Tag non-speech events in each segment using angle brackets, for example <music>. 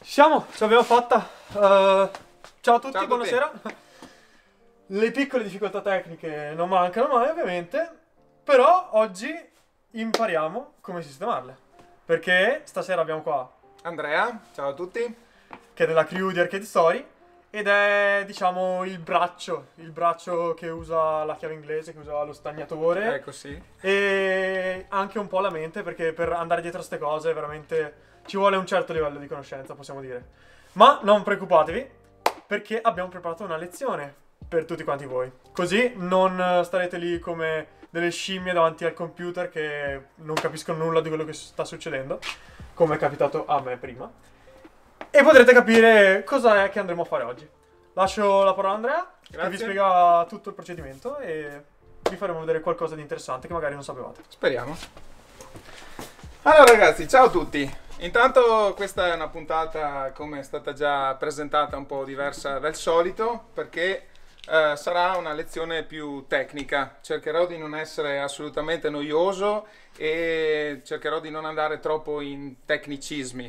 Siamo, ci abbiamo fatta. Uh, ciao a tutti, ciao a buonasera. Tutti. <laughs> Le piccole difficoltà tecniche non mancano mai, ovviamente. Però oggi impariamo come sistemarle. Perché stasera abbiamo qua Andrea, ciao a tutti. Che è della crew di Arcade Story. Ed è, diciamo, il braccio. Il braccio che usa la chiave inglese, che usa lo stagnatore. Ecco, sì. E anche un po' la mente, perché per andare dietro a queste cose è veramente ci vuole un certo livello di conoscenza, possiamo dire. Ma non preoccupatevi, perché abbiamo preparato una lezione per tutti quanti voi. Così non eh, starete lì come delle scimmie davanti al computer che non capiscono nulla di quello che sta succedendo, come è capitato a me prima. E potrete capire cosa è che andremo a fare oggi. Lascio la parola a Andrea, Grazie. che vi spiega tutto il procedimento e vi faremo vedere qualcosa di interessante che magari non sapevate. Speriamo. Allora ragazzi, ciao a tutti. Intanto questa è una puntata, come è stata già presentata, un po' diversa dal solito, perché eh, sarà una lezione più tecnica. Cercherò di non essere assolutamente noioso e cercherò di non andare troppo in tecnicismi.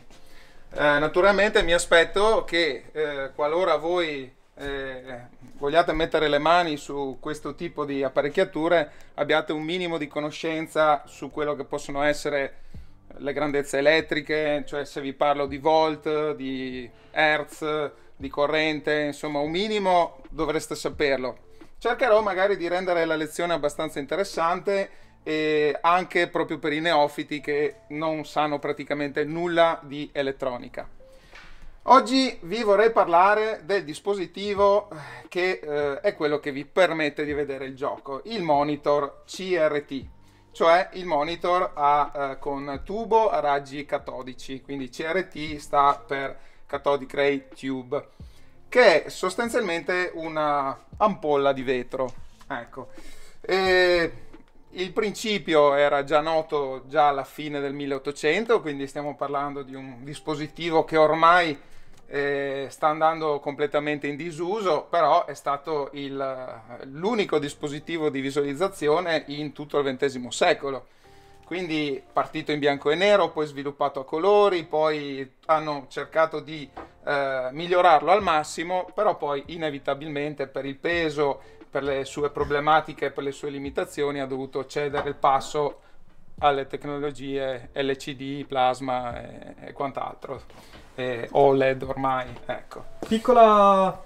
Eh, naturalmente mi aspetto che eh, qualora voi eh, vogliate mettere le mani su questo tipo di apparecchiature abbiate un minimo di conoscenza su quello che possono essere le grandezze elettriche, cioè se vi parlo di volt, di hertz, di corrente, insomma un minimo dovreste saperlo. Cercherò magari di rendere la lezione abbastanza interessante e anche proprio per i neofiti che non sanno praticamente nulla di elettronica. Oggi vi vorrei parlare del dispositivo che eh, è quello che vi permette di vedere il gioco, il monitor CRT cioè il monitor a, eh, con tubo a raggi catodici, quindi CRT sta per cathodic ray tube, che è sostanzialmente una ampolla di vetro. Ecco. E il principio era già noto già alla fine del 1800, quindi stiamo parlando di un dispositivo che ormai eh, sta andando completamente in disuso, però è stato il, l'unico dispositivo di visualizzazione in tutto il XX secolo. Quindi partito in bianco e nero, poi sviluppato a colori, poi hanno cercato di eh, migliorarlo al massimo, però poi inevitabilmente per il peso, per le sue problematiche, per le sue limitazioni ha dovuto cedere il passo alle tecnologie LCD, plasma e, e quant'altro e OLED ormai, ecco. Piccola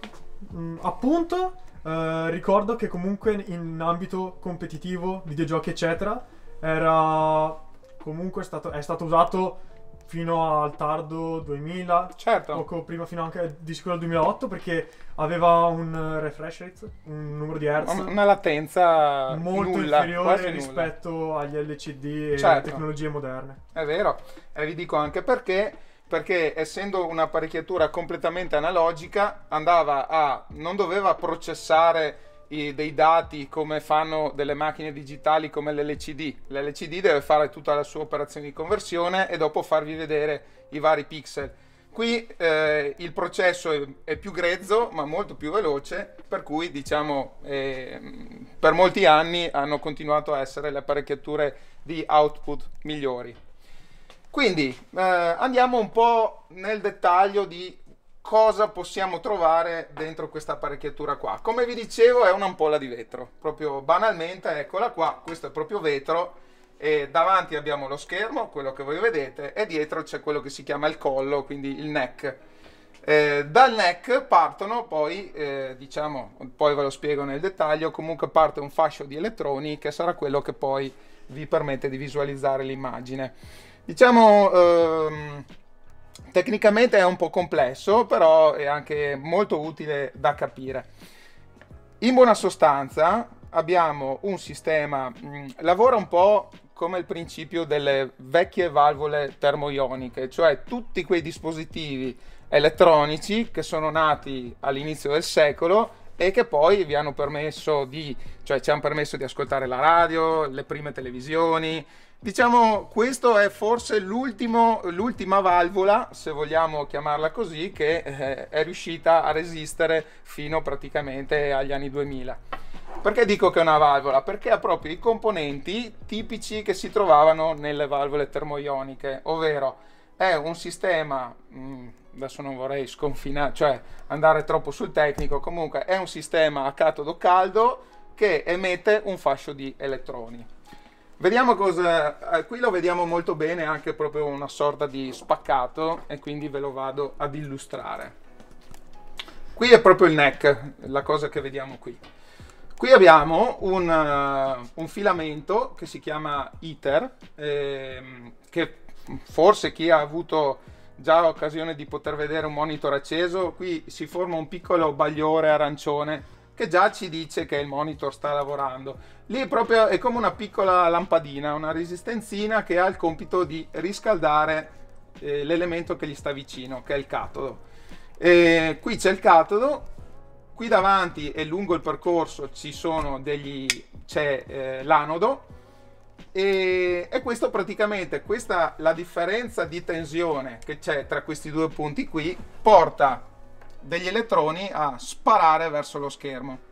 mh, mm, appunto, eh, ricordo che comunque in, in ambito competitivo, videogiochi eccetera, era comunque stato, è stato usato fino al tardo 2000, certo. poco prima fino anche di sicuro al 2008 perché aveva un refresh rate, un numero di hertz, una latenza molto nulla, inferiore rispetto nulla. agli LCD e certo. alle tecnologie moderne. È vero, e vi dico anche perché perché essendo un'apparecchiatura completamente analogica andava a non doveva processare i, dei dati come fanno delle macchine digitali come l'LCD. L'LCD deve fare tutta la sua operazione di conversione e dopo farvi vedere i vari pixel. Qui eh, il processo è, è, più grezzo ma molto più veloce, per cui diciamo eh, per molti anni hanno continuato a essere le apparecchiature di output migliori. Quindi eh, andiamo un po' nel dettaglio di cosa possiamo trovare dentro questa apparecchiatura qua. Come vi dicevo è un'ampolla di vetro, proprio banalmente eccola qua, questo è proprio vetro e davanti abbiamo lo schermo, quello che voi vedete, e dietro c'è quello che si chiama il collo, quindi il neck. Eh, dal neck partono poi, eh, diciamo, poi ve lo spiego nel dettaglio, comunque parte un fascio di elettroni che sarà quello che poi vi permette di visualizzare l'immagine. Diciamo, ehm, tecnicamente è un po' complesso, però è anche molto utile da capire. In buona sostanza abbiamo un sistema, mh, mm, lavora un po' come il principio delle vecchie valvole termoioniche, cioè tutti quei dispositivi elettronici che sono nati all'inizio del secolo e che poi vi hanno permesso di, cioè ci hanno permesso di ascoltare la radio, le prime televisioni, diciamo questo è forse l'ultima valvola se vogliamo chiamarla così che eh, è riuscita a resistere fino praticamente agli anni 2000 perché dico che è una valvola perché ha proprio i componenti tipici che si trovavano nelle valvole termoioniche ovvero è un sistema mh, mm, adesso non vorrei sconfinare cioè andare troppo sul tecnico comunque è un sistema a catodo caldo che emette un fascio di elettroni Vediamo cosa... Eh, qui lo vediamo molto bene, anche proprio una sorta di spaccato e quindi ve lo vado ad illustrare. Qui è proprio il neck, la cosa che vediamo qui. Qui abbiamo un, uh, un filamento che si chiama ITER, ehm, che forse chi ha avuto già occasione di poter vedere un monitor acceso, qui si forma un piccolo bagliore arancione che già ci dice che il monitor sta lavorando. Lì è proprio è come una piccola lampadina, una resistenzina che ha il compito di riscaldare eh, l'elemento che gli sta vicino, che è il catodo. E qui c'è il catodo, qui davanti e lungo il percorso c'è eh, l'anodo e, e, questo praticamente, questa, la differenza di tensione che c'è tra questi due punti qui porta degli elettroni a sparare verso lo schermo.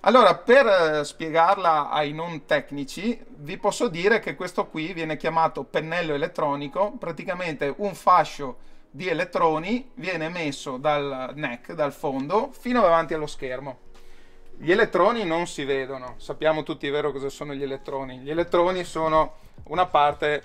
Allora, per eh, spiegarla ai non tecnici, vi posso dire che questo qui viene chiamato pennello elettronico, praticamente un fascio di elettroni viene messo dal neck, dal fondo, fino davanti allo schermo. Gli elettroni non si vedono, sappiamo tutti vero cosa sono gli elettroni. Gli elettroni sono una parte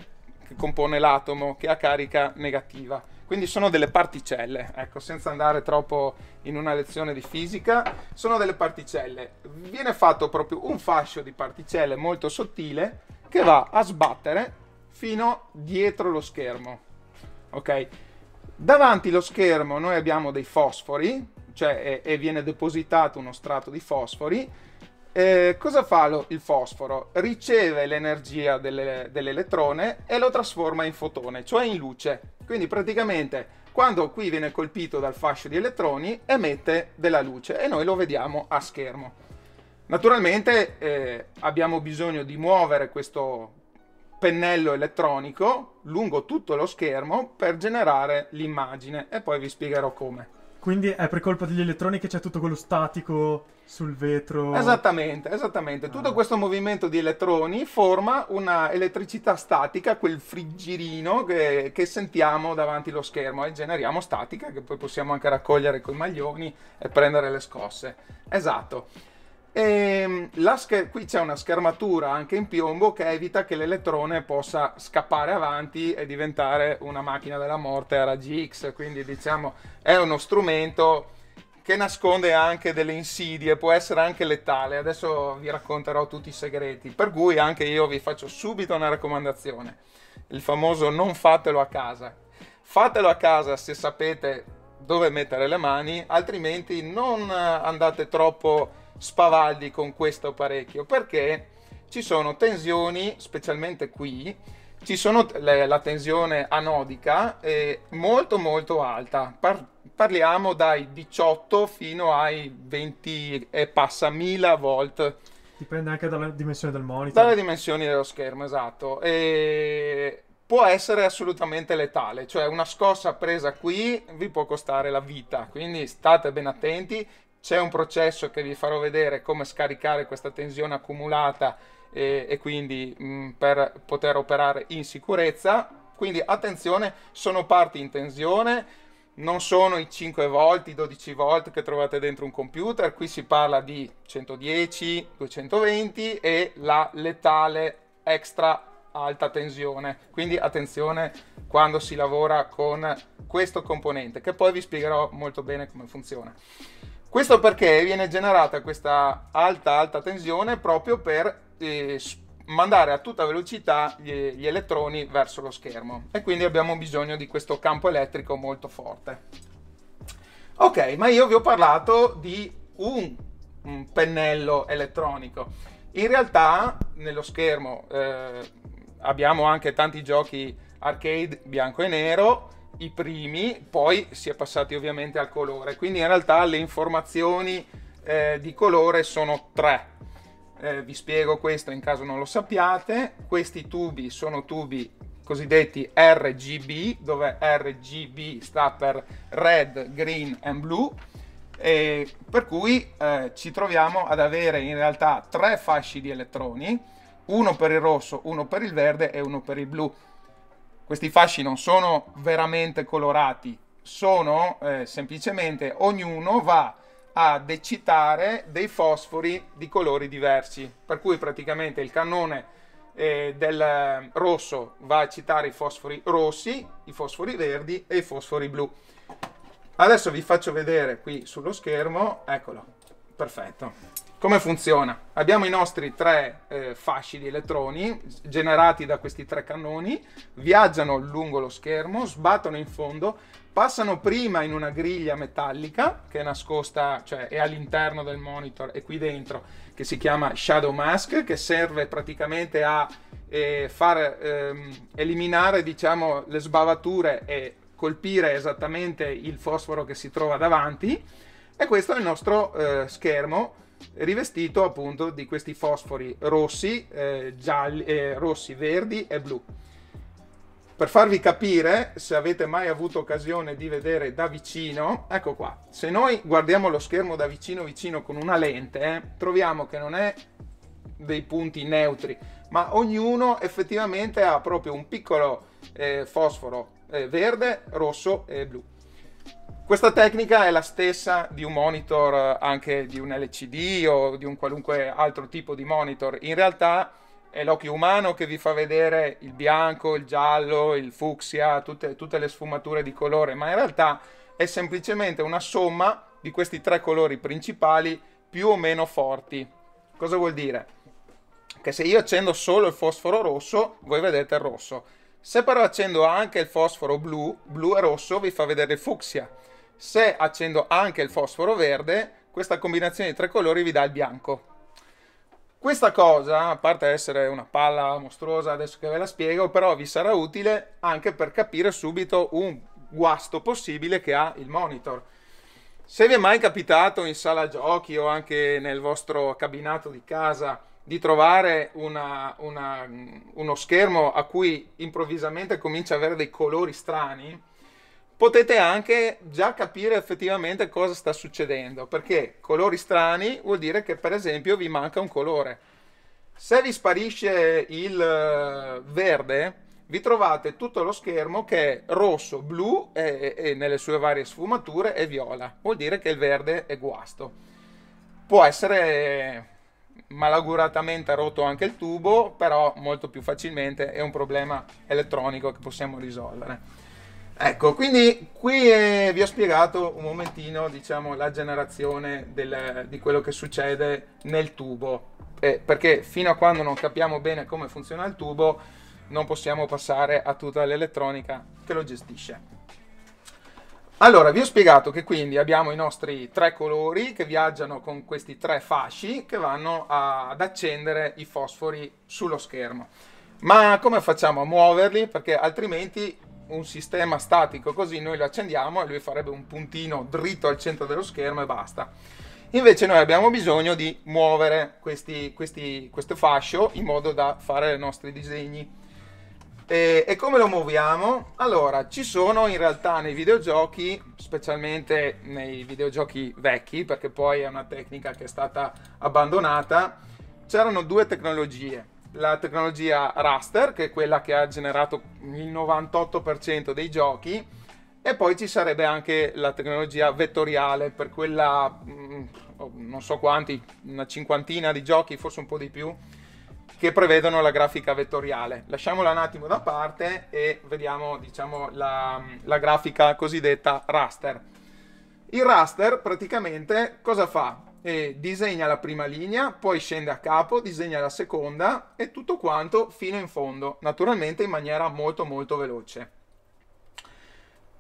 che compone l'atomo che ha carica negativa quindi sono delle particelle, ecco, senza andare troppo in una lezione di fisica, sono delle particelle. Viene fatto proprio un fascio di particelle molto sottile che va a sbattere fino dietro lo schermo. Ok? Davanti lo schermo noi abbiamo dei fosfori, cioè e, viene depositato uno strato di fosfori eh, cosa fa lo, il fosforo? Riceve l'energia delle, dell'elettrone e lo trasforma in fotone, cioè in luce. Quindi praticamente quando qui viene colpito dal fascio di elettroni emette della luce e noi lo vediamo a schermo. Naturalmente eh, abbiamo bisogno di muovere questo pennello elettronico lungo tutto lo schermo per generare l'immagine e poi vi spiegherò come. Quindi è per colpa degli elettroni che c'è tutto quello statico sul vetro. Esattamente, esattamente. Ah. Tutto questo movimento di elettroni forma una elettricità statica, quel friggirino che, che, sentiamo davanti allo schermo e generiamo statica che poi possiamo anche raccogliere con i maglioni e prendere le scosse. Esatto. E ehm, qui c'è una schermatura anche in piombo che evita che l'elettrone possa scappare avanti e diventare una macchina della morte a raggi X, quindi diciamo è uno strumento che nasconde anche delle insidie, può essere anche letale. Adesso vi racconterò tutti i segreti, per cui anche io vi faccio subito una raccomandazione. Il famoso non fatelo a casa. Fatelo a casa se sapete dove mettere le mani, altrimenti non andate troppo spavaldi con questo apparecchio perché ci sono tensioni, specialmente qui, ci sono la tensione anodica è eh, molto molto alta, Par parliamo dai 18 fino ai 20 e passa 1000 volt. Dipende anche dalla dimensione del monitor. Dalle dimensioni dello schermo, esatto. E può essere assolutamente letale, cioè una scossa presa qui vi può costare la vita, quindi state ben attenti c'è un processo che vi farò vedere come scaricare questa tensione accumulata e, e quindi mh, mm, per poter operare in sicurezza quindi attenzione sono parti in tensione non sono i 5 volt, i 12 volt che trovate dentro un computer, qui si parla di 110, 220 e la letale extra alta tensione. Quindi attenzione quando si lavora con questo componente, che poi vi spiegherò molto bene come funziona. Questo perché viene generata questa alta alta tensione proprio per eh, mandare a tutta velocità gli, gli elettroni verso lo schermo e quindi abbiamo bisogno di questo campo elettrico molto forte. Ok, ma io vi ho parlato di un, un pennello elettronico. In realtà nello schermo eh, abbiamo anche tanti giochi arcade bianco e nero i primi, poi si è passati ovviamente al colore. Quindi in realtà le informazioni eh, di colore sono tre. Eh, vi spiego questo in caso non lo sappiate. Questi tubi sono tubi cosiddetti RGB, dove RGB sta per red, green and blue. E per cui eh, ci troviamo ad avere in realtà tre fasci di elettroni, uno per il rosso, uno per il verde e uno per il blu questi fasci non sono veramente colorati, sono eh, semplicemente ognuno va ad eccitare dei fosfori di colori diversi, per cui praticamente il cannone eh, del eh, rosso va a citare i fosfori rossi, i fosfori verdi e i fosfori blu. Adesso vi faccio vedere qui sullo schermo, eccolo, perfetto. Come funziona? Abbiamo i nostri tre eh, fasci di elettroni generati da questi tre cannoni, viaggiano lungo lo schermo, sbattono in fondo, passano prima in una griglia metallica che è nascosta, cioè è all'interno del monitor e qui dentro, che si chiama Shadow Mask, che serve praticamente a eh, far ehm, eliminare diciamo, le sbavature e colpire esattamente il fosforo che si trova davanti. E questo è il nostro eh, schermo rivestito appunto di questi fosfori rossi, eh, gialli, eh, rossi, verdi e blu. Per farvi capire, se avete mai avuto occasione di vedere da vicino, ecco qua, se noi guardiamo lo schermo da vicino vicino con una lente, eh, troviamo che non è dei punti neutri, ma ognuno effettivamente ha proprio un piccolo eh, fosforo eh, verde, rosso e blu. Questa tecnica è la stessa di un monitor eh, anche di un LCD o di un qualunque altro tipo di monitor. In realtà è l'occhio umano che vi fa vedere il bianco, il giallo, il fucsia, tutte, tutte le sfumature di colore, ma in realtà è semplicemente una somma di questi tre colori principali più o meno forti. Cosa vuol dire? Che se io accendo solo il fosforo rosso, voi vedete il rosso. Se però accendo anche il fosforo blu, blu e rosso vi fa vedere il fucsia se accendo anche il fosforo verde, questa combinazione di tre colori vi dà il bianco. Questa cosa, a parte essere una palla mostruosa, adesso che ve la spiego, però vi sarà utile anche per capire subito un guasto possibile che ha il monitor. Se vi è mai capitato in sala giochi o anche nel vostro cabinato di casa di trovare una, una, uno schermo a cui improvvisamente comincia a avere dei colori strani, potete anche già capire effettivamente cosa sta succedendo, perché colori strani vuol dire che per esempio vi manca un colore. Se vi sparisce il eh, verde, vi trovate tutto lo schermo che è rosso, blu e, e nelle sue varie sfumature è viola, vuol dire che il verde è guasto. Può essere malauguratamente rotto anche il tubo, però molto più facilmente è un problema elettronico che possiamo risolvere. Ecco, quindi qui eh, vi ho spiegato un momentino, diciamo, la generazione del, di quello che succede nel tubo, eh, perché fino a quando non capiamo bene come funziona il tubo, non possiamo passare a tutta l'elettronica che lo gestisce. Allora, vi ho spiegato che quindi abbiamo i nostri tre colori che viaggiano con questi tre fasci che vanno a, ad accendere i fosfori sullo schermo. Ma come facciamo a muoverli? Perché altrimenti un sistema statico così noi lo accendiamo e lui farebbe un puntino dritto al centro dello schermo e basta. Invece noi abbiamo bisogno di muovere questi, questi, questo fascio in modo da fare i nostri disegni. E, e, come lo muoviamo? Allora, ci sono in realtà nei videogiochi, specialmente nei videogiochi vecchi, perché poi è una tecnica che è stata abbandonata, c'erano due tecnologie la tecnologia Raster, che è quella che ha generato il 98% dei giochi, e poi ci sarebbe anche la tecnologia vettoriale, per quella mm, oh, non so quanti, una cinquantina di giochi, forse un po' di più, che prevedono la grafica vettoriale. Lasciamola un attimo da parte e vediamo diciamo, la, la grafica cosiddetta raster. Il raster praticamente cosa fa? eh, disegna la prima linea, poi scende a capo, disegna la seconda e tutto quanto fino in fondo, naturalmente in maniera molto molto veloce.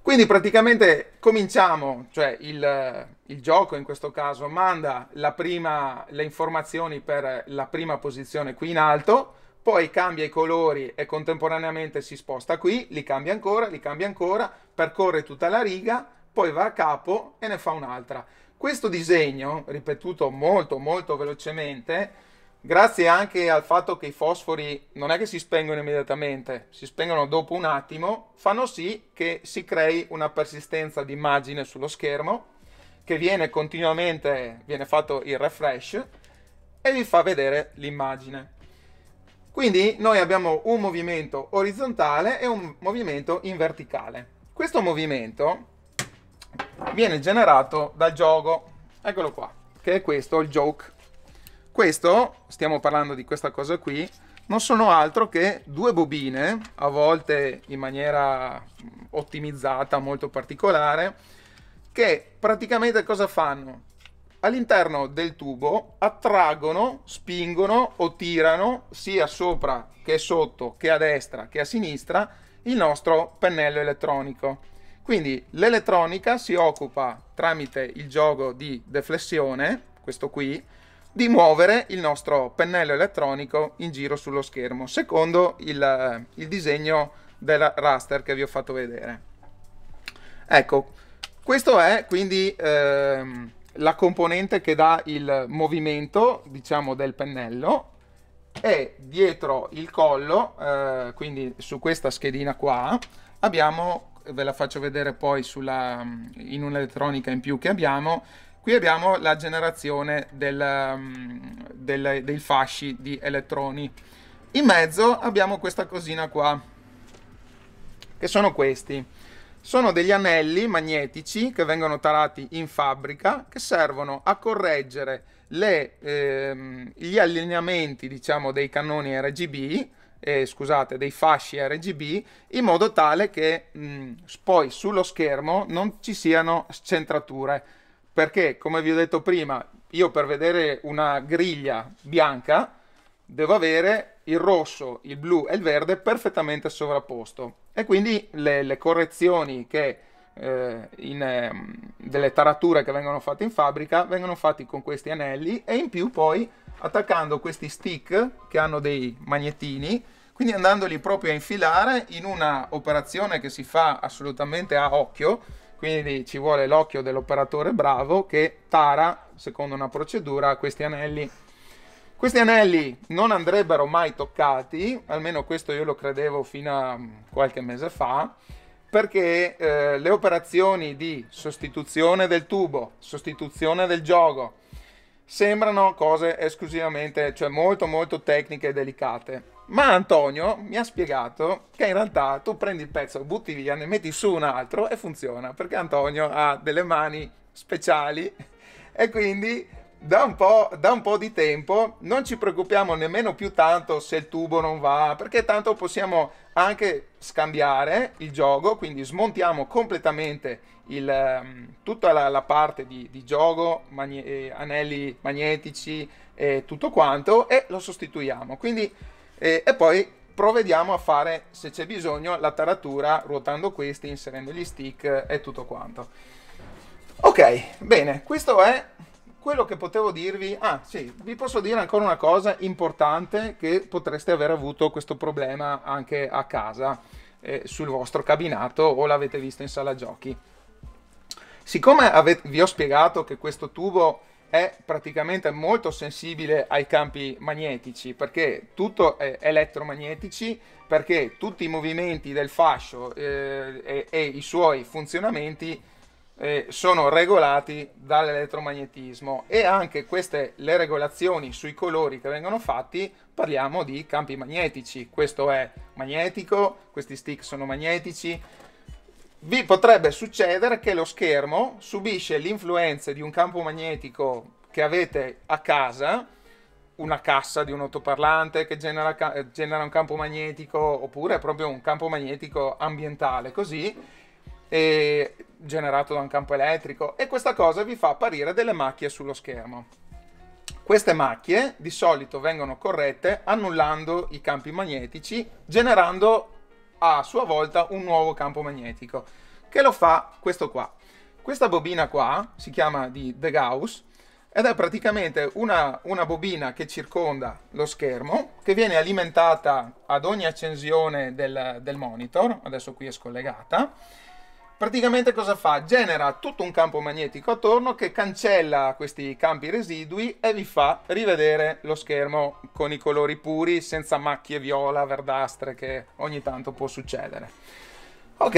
Quindi praticamente cominciamo, cioè il, il gioco in questo caso manda prima, le informazioni per la prima posizione qui in alto, poi cambia i colori e contemporaneamente si sposta qui, li cambia ancora, li cambia ancora, percorre tutta la riga, poi va a capo e ne fa un'altra. Questo disegno, ripetuto molto molto velocemente, grazie anche al fatto che i fosfori non è che si spengono immediatamente, si spengono dopo un attimo, fanno sì che si crei una persistenza di immagine sullo schermo che viene continuamente, viene fatto il refresh e vi fa vedere l'immagine. Quindi noi abbiamo un movimento orizzontale e un movimento in verticale. Questo movimento viene generato dal gioco. Eccolo qua, che è questo, il joke. Questo, stiamo parlando di questa cosa qui, non sono altro che due bobine, a volte in maniera mm, ottimizzata, molto particolare, che praticamente cosa fanno? All'interno del tubo attraggono, spingono o tirano sia sopra che sotto, che a destra che a sinistra, il nostro pennello elettronico quindi l'elettronica si occupa tramite il gioco di deflessione, questo qui, di muovere il nostro pennello elettronico in giro sullo schermo, secondo il, eh, il disegno del raster che vi ho fatto vedere. Ecco, questo è quindi ehm, la componente che dà il movimento, diciamo, del pennello e dietro il collo, eh, quindi su questa schedina qua, abbiamo ve la faccio vedere poi sulla, mm, in un'elettronica in più che abbiamo. Qui abbiamo la generazione del, mm, del, dei fasci di elettroni. In mezzo abbiamo questa cosina qua, che sono questi. Sono degli anelli magnetici che vengono tarati in fabbrica che servono a correggere le, ehm, gli allineamenti diciamo, dei cannoni RGB eh, scusate, dei fasci RGB in modo tale che mh, mm, poi sullo schermo non ci siano scentrature perché come vi ho detto prima io per vedere una griglia bianca devo avere il rosso, il blu e il verde perfettamente sovrapposto e quindi le, le correzioni che, eh, in, eh, delle tarature che vengono fatte in fabbrica vengono fatte con questi anelli e in più poi attaccando questi stick che hanno dei magnetini, quindi andandoli proprio a infilare in una operazione che si fa assolutamente a occhio, quindi ci vuole l'occhio dell'operatore bravo che tara, secondo una procedura, questi anelli. Questi anelli non andrebbero mai toccati, almeno questo io lo credevo fino a mm, qualche mese fa, perché eh, le operazioni di sostituzione del tubo, sostituzione del gioco, sembrano cose esclusivamente, cioè molto molto tecniche e delicate. Ma Antonio mi ha spiegato che in realtà tu prendi il pezzo, butti via, ne metti su un altro e funziona, perché Antonio ha delle mani speciali e quindi da un, da un po', di tempo non ci preoccupiamo nemmeno più tanto se il tubo non va, perché tanto possiamo anche scambiare il gioco, quindi smontiamo completamente il, ehm, tutta la, la, parte di, di gioco, magne, eh, anelli magnetici e tutto quanto e lo sostituiamo. Quindi, eh, e poi provvediamo a fare, se c'è bisogno, la taratura ruotando questi, inserendo gli stick e tutto quanto. Ok, bene, questo è quello che potevo dirvi. Ah, sì, vi posso dire ancora una cosa importante che potreste aver avuto questo problema anche a casa eh, sul vostro cabinato o l'avete visto in sala giochi. Siccome ave- vi ho spiegato che questo tubo è praticamente molto sensibile ai campi magnetici perché tutto è elettromagnetici perché tutti i movimenti del fascio eh, e, e, i suoi funzionamenti eh, sono regolati dall'elettromagnetismo e anche queste le regolazioni sui colori che vengono fatti parliamo di campi magnetici questo è magnetico questi stick sono magnetici vi potrebbe succedere che lo schermo subisce l'influenza di un campo magnetico che avete a casa, una cassa di un autoparlante che genera, eh, genera un campo magnetico, oppure proprio un campo magnetico ambientale, così, generato da un campo elettrico, e questa cosa vi fa apparire delle macchie sullo schermo. Queste macchie di solito vengono corrette annullando i campi magnetici, generando a sua volta un nuovo campo magnetico, che lo fa questo qua. Questa bobina qua si chiama di De Gauss ed è praticamente una, una bobina che circonda lo schermo, che viene alimentata ad ogni accensione del, del monitor, adesso qui è scollegata, praticamente cosa fa? Genera tutto un campo magnetico attorno che cancella questi campi residui e vi fa rivedere lo schermo con i colori puri, senza macchie viola, verdastre che ogni tanto può succedere. Ok,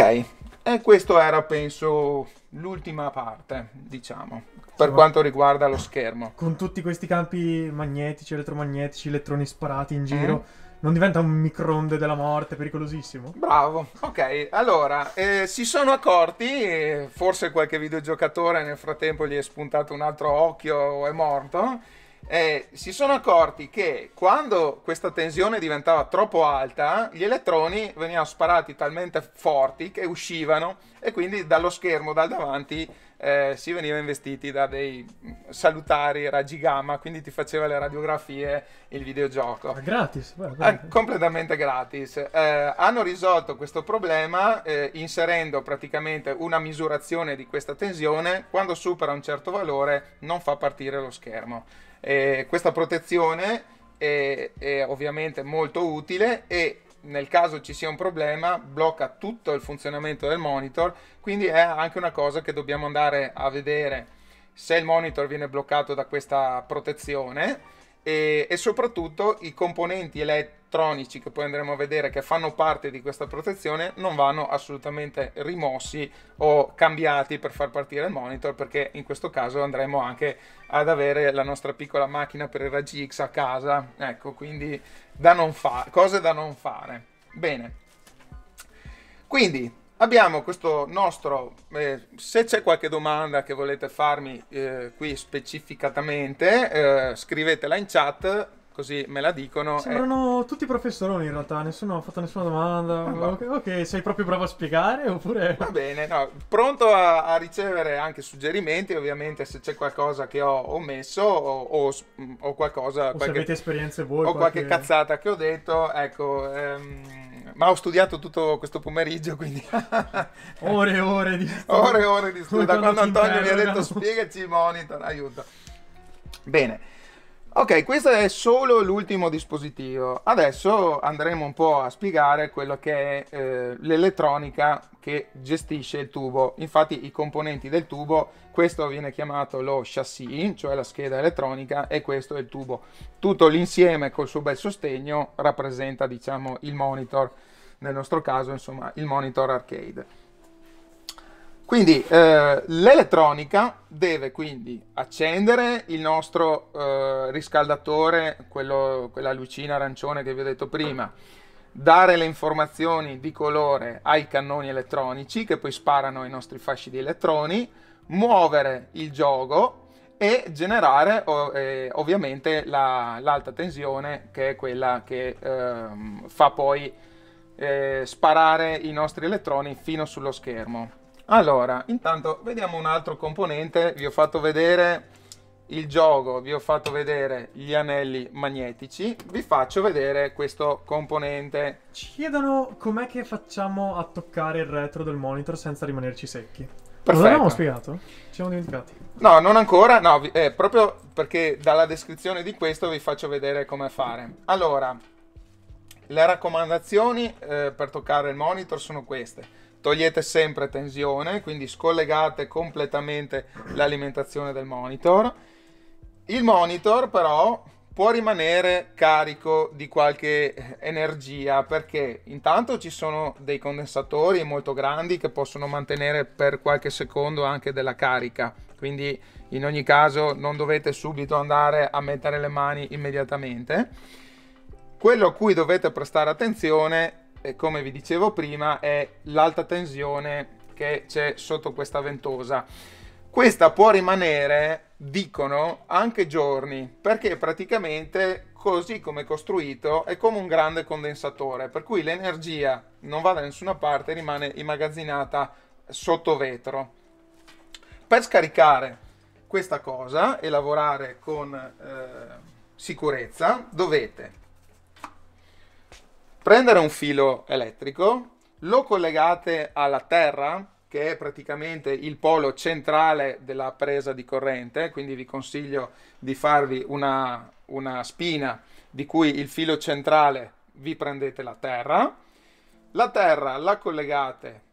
e questo era penso l'ultima parte, diciamo, per sì, quanto riguarda lo schermo. Con tutti questi campi magnetici, elettromagnetici, elettroni sparati in giro. Mm non diventa un microonde della morte pericolosissimo. Bravo. Ok, allora, eh, si sono accorti, forse qualche videogiocatore nel frattempo gli è spuntato un altro occhio o è morto, eh, si sono accorti che quando questa tensione diventava troppo alta, gli elettroni venivano sparati talmente forti che uscivano e quindi dallo schermo, dal davanti, eh, si veniva investiti da dei salutari raggi gamma, quindi ti faceva le radiografie il videogioco. Ah, gratis? Beh, Eh, completamente gratis. Eh, hanno risolto questo problema eh, inserendo praticamente una misurazione di questa tensione, quando supera un certo valore non fa partire lo schermo. Eh, questa protezione è, è ovviamente molto utile e nel caso ci sia un problema blocca tutto il funzionamento del monitor, quindi è anche una cosa che dobbiamo andare a vedere se il monitor viene bloccato da questa protezione e, e soprattutto i componenti elettrici elettronici che poi andremo a vedere che fanno parte di questa protezione non vanno assolutamente rimossi o cambiati per far partire il monitor perché in questo caso andremo anche ad avere la nostra piccola macchina per il raggi X a casa ecco quindi da non fa- cose da non fare bene quindi abbiamo questo nostro eh, se c'è qualche domanda che volete farmi eh, qui specificatamente eh, scrivetela in chat Così me la dicono. Eh. Sembrano e... tutti professoroni in realtà, nessuno ha fatto nessuna domanda. Ah, boh. ok, sei proprio bravo a spiegare oppure... Va bene, no, pronto a, a, ricevere anche suggerimenti, ovviamente se c'è qualcosa che ho omesso o, o, o qualcosa... O qualche, se avete esperienze voi. O qualche... qualche cazzata che ho detto, ecco... Ehm, ma ho studiato tutto questo pomeriggio, quindi... <laughs> <laughs> ore e ore di studio. Ore e ore di studio. Da quando Antonio mi ha detto spiegaci, monitor, aiuto. Bene. Ok, questo è solo l'ultimo dispositivo. Adesso andremo un po' a spiegare quello che è eh, l'elettronica che gestisce il tubo. Infatti i componenti del tubo, questo viene chiamato lo chassis, cioè la scheda elettronica, e questo è il tubo. Tutto l'insieme col suo bel sostegno rappresenta, diciamo, il monitor, nel nostro caso, insomma, il monitor arcade. Quindi eh, l'elettronica deve quindi accendere il nostro eh, riscaldatore, quello, quella lucina arancione che vi ho detto prima, dare le informazioni di colore ai cannoni elettronici che poi sparano i nostri fasci di elettroni, muovere il gioco e generare ov eh, ovviamente l'alta tensione che è quella che ehm, fa poi eh, sparare i nostri elettroni fino sullo schermo. Allora, intanto vediamo un altro componente, vi ho fatto vedere il gioco, vi ho fatto vedere gli anelli magnetici, vi faccio vedere questo componente. Ci chiedono com'è che facciamo a toccare il retro del monitor senza rimanerci secchi. Perfetto. Lo abbiamo spiegato? Ci siamo dimenticati. No, non ancora, no, eh, proprio perché dalla descrizione di questo vi faccio vedere come fare. Allora, le raccomandazioni eh, per toccare il monitor sono queste togliete sempre tensione, quindi scollegate completamente l'alimentazione del monitor. Il monitor però può rimanere carico di qualche energia perché intanto ci sono dei condensatori molto grandi che possono mantenere per qualche secondo anche della carica, quindi in ogni caso non dovete subito andare a mettere le mani immediatamente. Quello a cui dovete prestare attenzione e come vi dicevo prima, è l'alta tensione che c'è sotto questa ventosa. Questa può rimanere, dicono, anche giorni, perché praticamente così come è costruito è come un grande condensatore, per cui l'energia non va da nessuna parte, rimane immagazzinata sotto vetro. Per scaricare questa cosa e lavorare con eh, sicurezza dovete prendere un filo elettrico, lo collegate alla terra, che è praticamente il polo centrale della presa di corrente, quindi vi consiglio di farvi una, una spina di cui il filo centrale vi prendete la terra, la terra la collegate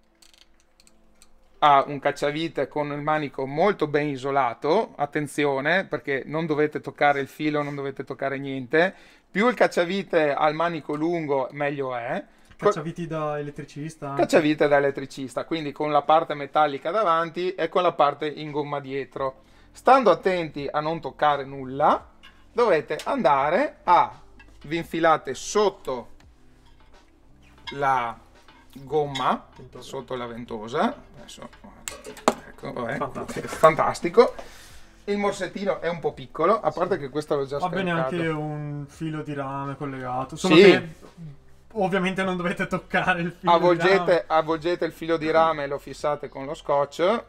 a un cacciavite con il manico molto ben isolato, attenzione perché non dovete toccare il filo, non dovete toccare niente, più il cacciavite ha il manico lungo, meglio è. Cacciaviti da elettricista. Cacciavite da elettricista, quindi con la parte metallica davanti e con la parte in gomma dietro. Stando attenti a non toccare nulla, dovete andare a... vi infilate sotto la gomma, ventosa. sotto la ventosa. Adesso, ecco, vabbè, fantastico. fantastico il morsettino è un po' piccolo, a parte che questo l'ho già Va bene anche un filo di rame collegato. Solo Sì. che ovviamente non dovete toccare il filo di rame. Avvolgete, il filo di rame e lo fissate con lo scotch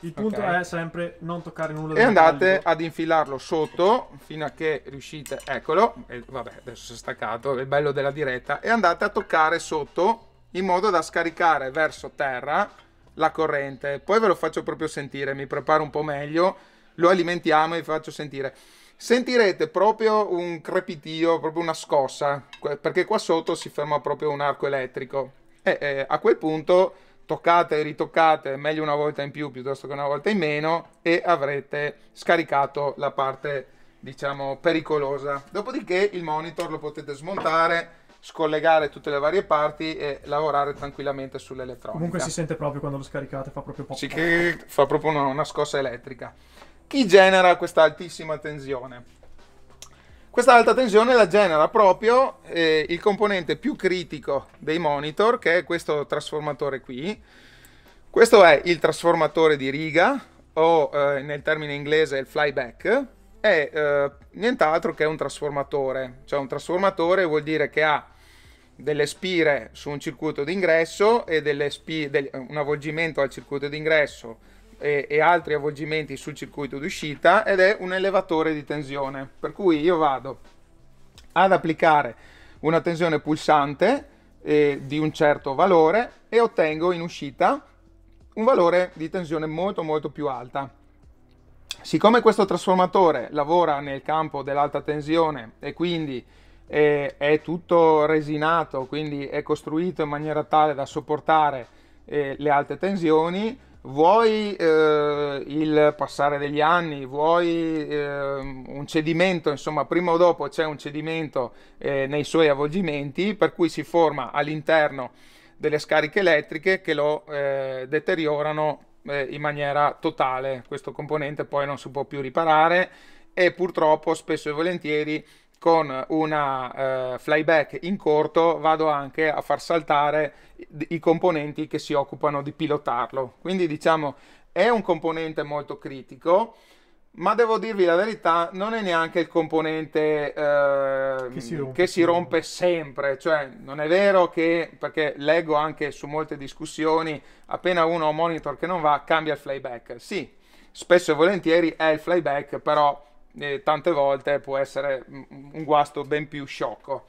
Il punto ok. è sempre non toccare nulla e andate metallico. ad infilarlo sotto fino a che riuscite, eccolo, e vabbè adesso si è staccato, è bello della diretta, e andate a toccare sotto in modo da scaricare verso terra la corrente. Poi ve lo faccio proprio sentire, mi preparo un po' meglio lo alimentiamo e vi faccio sentire. Sentirete proprio un crepitio, proprio una scossa, perché qua sotto si ferma proprio un arco elettrico. E eh, a quel punto toccate e ritoccate, meglio una volta in più piuttosto che una volta in meno, e avrete scaricato la parte, diciamo, pericolosa. Dopodiché il monitor lo potete smontare scollegare tutte le varie parti e lavorare tranquillamente sull'elettronica. Comunque si sente proprio quando lo scaricate, fa proprio pop. Sì, che fa proprio una, una scossa elettrica chi genera questa altissima tensione? Questa alta tensione la genera proprio eh, il componente più critico dei monitor, che è questo trasformatore qui. Questo è il trasformatore di riga, o eh, nel termine inglese il flyback, è eh, nient'altro che un trasformatore. Cioè un trasformatore vuol dire che ha delle spire su un circuito d'ingresso e delle spi- del- un avvolgimento al circuito d'ingresso e, e altri avvolgimenti sul circuito d'uscita ed è un elevatore di tensione. Per cui io vado ad applicare una tensione pulsante eh, di un certo valore e ottengo in uscita un valore di tensione molto molto più alta. Siccome questo trasformatore lavora nel campo dell'alta tensione e quindi eh, è tutto resinato, quindi è costruito in maniera tale da sopportare eh, le alte tensioni, vuoi eh, il passare degli anni, vuoi eh, un cedimento, insomma prima o dopo c'è un cedimento eh, nei suoi avvolgimenti per cui si forma all'interno delle scariche elettriche che lo eh, deteriorano eh, in maniera totale, questo componente poi non si può più riparare e purtroppo spesso e volentieri con una eh, flyback in corto vado anche a far saltare i componenti che si occupano di pilotarlo. Quindi diciamo è un componente molto critico, ma devo dirvi la verità, non è neanche il componente eh, che, si rompe, che si rompe sempre. Cioè, non è vero che, perché leggo anche su molte discussioni, appena uno ha un monitor che non va, cambia il flyback. Sì, spesso e volentieri è il flyback, però eh, tante volte può essere un guasto ben più sciocco.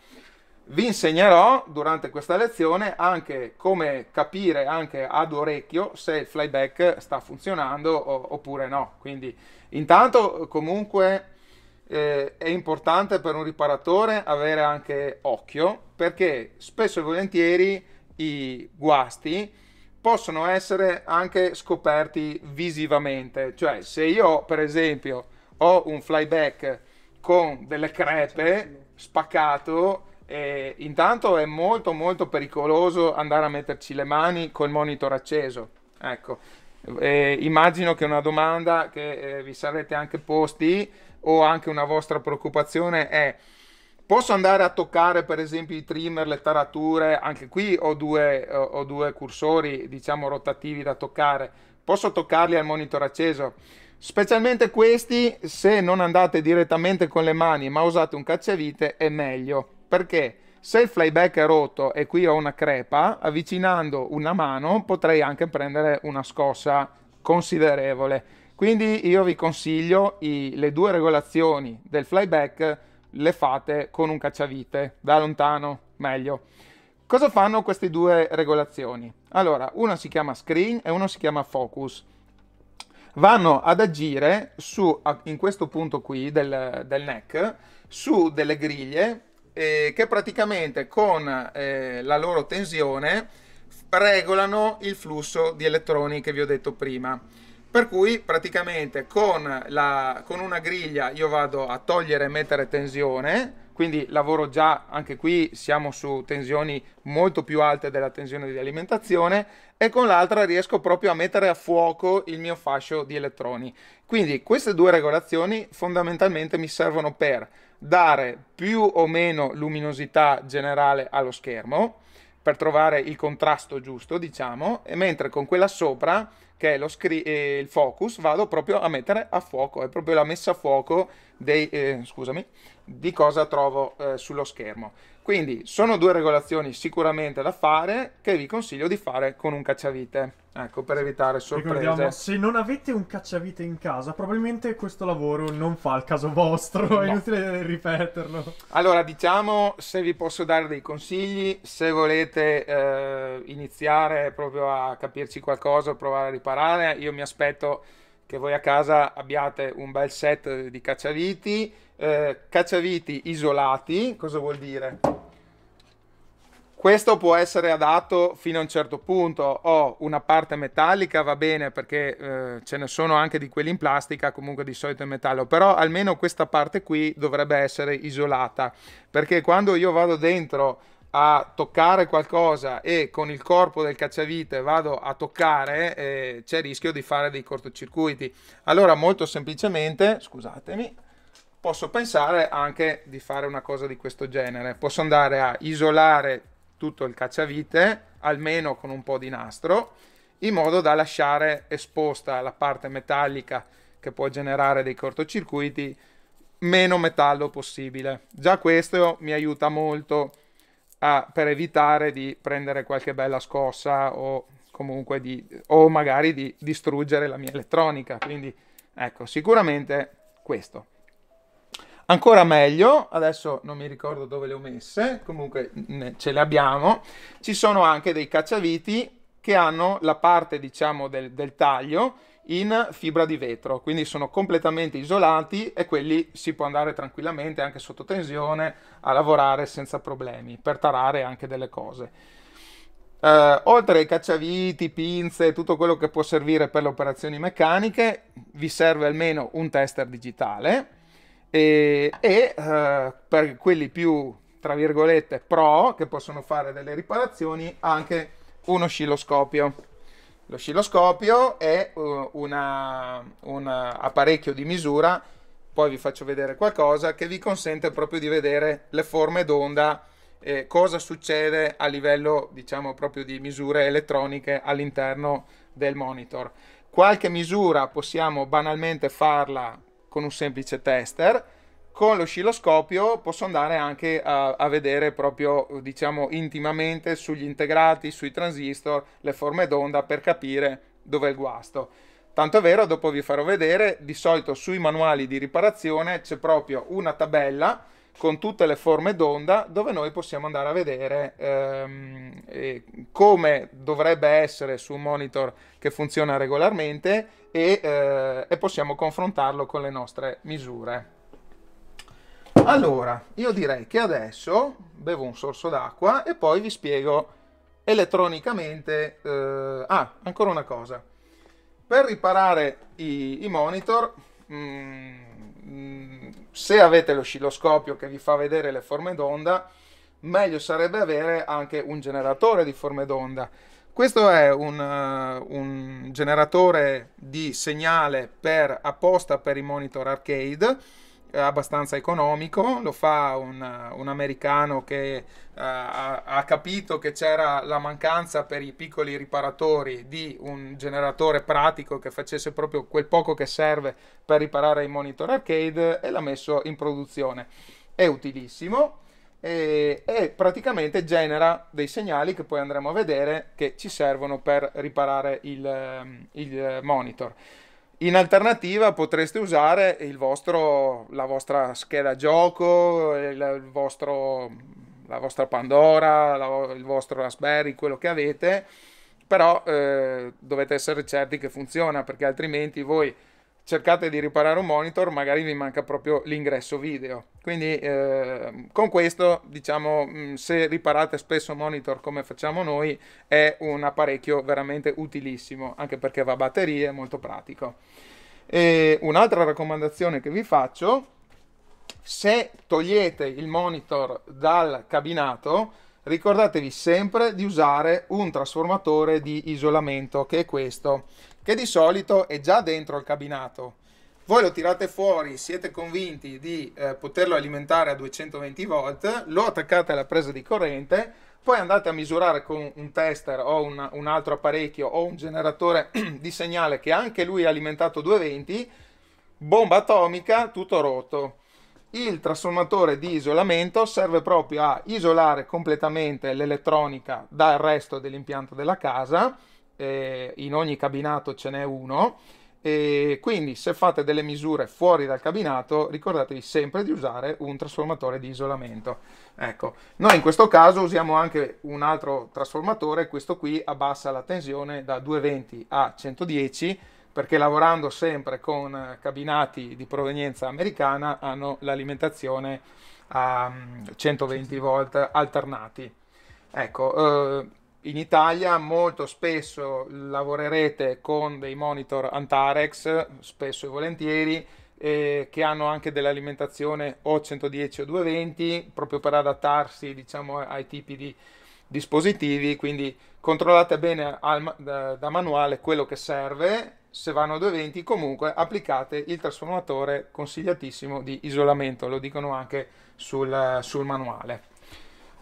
Vi insegnerò durante questa lezione anche come capire anche ad orecchio se il flyback sta funzionando o, oppure no. Quindi intanto comunque eh, è importante per un riparatore avere anche occhio perché spesso e volentieri i guasti possono essere anche scoperti visivamente. Cioè se io per esempio ho un flyback con delle crepe spaccato e intanto è molto molto pericoloso andare a metterci le mani col monitor acceso ecco eh, immagino che una domanda che eh, vi sarete anche posti o anche una vostra preoccupazione è posso andare a toccare per esempio i trimmer, le tarature, anche qui ho due, ho due cursori diciamo rotativi da toccare, posso toccarli al monitor acceso? Specialmente questi, se non andate direttamente con le mani ma usate un cacciavite, è meglio. Perché? Se il flyback è rotto e qui ho una crepa, avvicinando una mano potrei anche prendere una scossa considerevole. Quindi io vi consiglio i, le due regolazioni del flyback le fate con un cacciavite, da lontano meglio. Cosa fanno queste due regolazioni? Allora, una si chiama screen e una si chiama focus vanno ad agire su, in questo punto qui del, del neck, su delle griglie eh, che praticamente con eh, la loro tensione regolano il flusso di elettroni che vi ho detto prima. Per cui praticamente con, la, con una griglia io vado a togliere e mettere tensione, quindi lavoro già anche qui siamo su tensioni molto più alte della tensione di alimentazione e con l'altra riesco proprio a mettere a fuoco il mio fascio di elettroni quindi queste due regolazioni fondamentalmente mi servono per dare più o meno luminosità generale allo schermo per trovare il contrasto giusto diciamo e mentre con quella sopra che è scri- eh, il focus, vado proprio a mettere a fuoco, è proprio la messa a fuoco dei, eh, scusami, di cosa trovo eh, sullo schermo. Quindi sono due regolazioni sicuramente da fare che vi consiglio di fare con un cacciavite. Ecco, per evitare sorprese. Ricordiamo, se non avete un cacciavite in casa, probabilmente questo lavoro non fa il caso vostro, no. è inutile ripeterlo. Allora, diciamo, se vi posso dare dei consigli, se volete eh, iniziare proprio a capirci qualcosa, provare a riparare, io mi aspetto che voi a casa abbiate un bel set di cacciaviti, eh, cacciaviti isolati, cosa vuol dire? Questo può essere adatto fino a un certo punto, ho una parte metallica, va bene perché eh, ce ne sono anche di quelli in plastica, comunque di solito in metallo, però almeno questa parte qui dovrebbe essere isolata, perché quando io vado dentro a toccare qualcosa e con il corpo del cacciavite vado a toccare, eh, c'è il rischio di fare dei cortocircuiti. Allora molto semplicemente, scusatemi, posso pensare anche di fare una cosa di questo genere, posso andare a isolare tutto il cacciavite, almeno con un po' di nastro, in modo da lasciare esposta la parte metallica che può generare dei cortocircuiti meno metallo possibile. Già questo mi aiuta molto a, per evitare di prendere qualche bella scossa o comunque di o magari di distruggere la mia elettronica, quindi ecco, sicuramente questo. Ancora meglio, adesso non mi ricordo dove le ho messe, comunque ce le abbiamo. Ci sono anche dei cacciaviti che hanno la parte, diciamo, del, del taglio in fibra di vetro, quindi sono completamente isolati e quelli si può andare tranquillamente anche sotto tensione a lavorare senza problemi per tarare anche delle cose. Eh, oltre ai cacciaviti, pinze, tutto quello che può servire per le operazioni meccaniche, vi serve almeno un tester digitale e, e eh, per quelli più tra virgolette pro che possono fare delle riparazioni anche uno oscilloscopio lo oscilloscopio è eh, un apparecchio di misura poi vi faccio vedere qualcosa che vi consente proprio di vedere le forme d'onda eh, cosa succede a livello diciamo proprio di misure elettroniche all'interno del monitor qualche misura possiamo banalmente farla con un semplice tester. Con l'oscilloscopio posso andare anche a, a vedere proprio, diciamo, intimamente sugli integrati, sui transistor, le forme d'onda per capire dove è il guasto. Tanto è vero, dopo vi farò vedere, di solito sui manuali di riparazione c'è proprio una tabella con tutte le forme d'onda dove noi possiamo andare a vedere ehm, come dovrebbe essere su un monitor che funziona regolarmente e, eh, e possiamo confrontarlo con le nostre misure. Allora, io direi che adesso bevo un sorso d'acqua e poi vi spiego elettronicamente... Eh... Ah, ancora una cosa. Per riparare i, i monitor... Mm, mm, se avete l'oscilloscopio che vi fa vedere le forme d'onda, meglio sarebbe avere anche un generatore di forme d'onda. Questo è un, uh, un generatore di segnale per, apposta per i monitor arcade abbastanza economico, lo fa un, un americano che uh, ha, capito che c'era la mancanza per i piccoli riparatori di un generatore pratico che facesse proprio quel poco che serve per riparare i monitor arcade e l'ha messo in produzione. È utilissimo e, e praticamente genera dei segnali che poi andremo a vedere che ci servono per riparare il, ehm, il monitor. In alternativa potreste usare vostro, la vostra scheda gioco, il vostro, la vostra Pandora, la, il vostro Raspberry, quello che avete, però eh, dovete essere certi che funziona perché altrimenti voi cercate di riparare un monitor, magari vi manca proprio l'ingresso video. Quindi eh, con questo, diciamo, mm, se riparate spesso monitor come facciamo noi, è un apparecchio veramente utilissimo, anche perché va a batterie, è molto pratico. E un'altra raccomandazione che vi faccio, se togliete il monitor dal cabinato, ricordatevi sempre di usare un trasformatore di isolamento che è questo che di solito è già dentro al cabinato. Voi lo tirate fuori, siete convinti di eh, poterlo alimentare a 220 volt, lo attaccate alla presa di corrente, poi andate a misurare con un tester o un, un altro apparecchio o un generatore <clears throat> di segnale che anche lui ha alimentato 220, bomba atomica, tutto rotto. Il trasformatore di isolamento serve proprio a isolare completamente l'elettronica dal resto dell'impianto della casa eh, in ogni cabinato ce n'è uno. E quindi se fate delle misure fuori dal cabinato ricordatevi sempre di usare un trasformatore di isolamento. Ecco, noi in questo caso usiamo anche un altro trasformatore, questo qui abbassa la tensione da 220 a 110 perché lavorando sempre con cabinati di provenienza americana hanno l'alimentazione a 120 mm, volt alternati. Ecco, eh, in Italia molto spesso lavorerete con dei monitor Antarex, spesso e volentieri, eh, che hanno anche dell'alimentazione o 110 o 220, proprio per adattarsi diciamo, ai tipi di dispositivi, quindi controllate bene al, da, da manuale quello che serve, se vanno a 220 comunque applicate il trasformatore consigliatissimo di isolamento, lo dicono anche sul, sul manuale.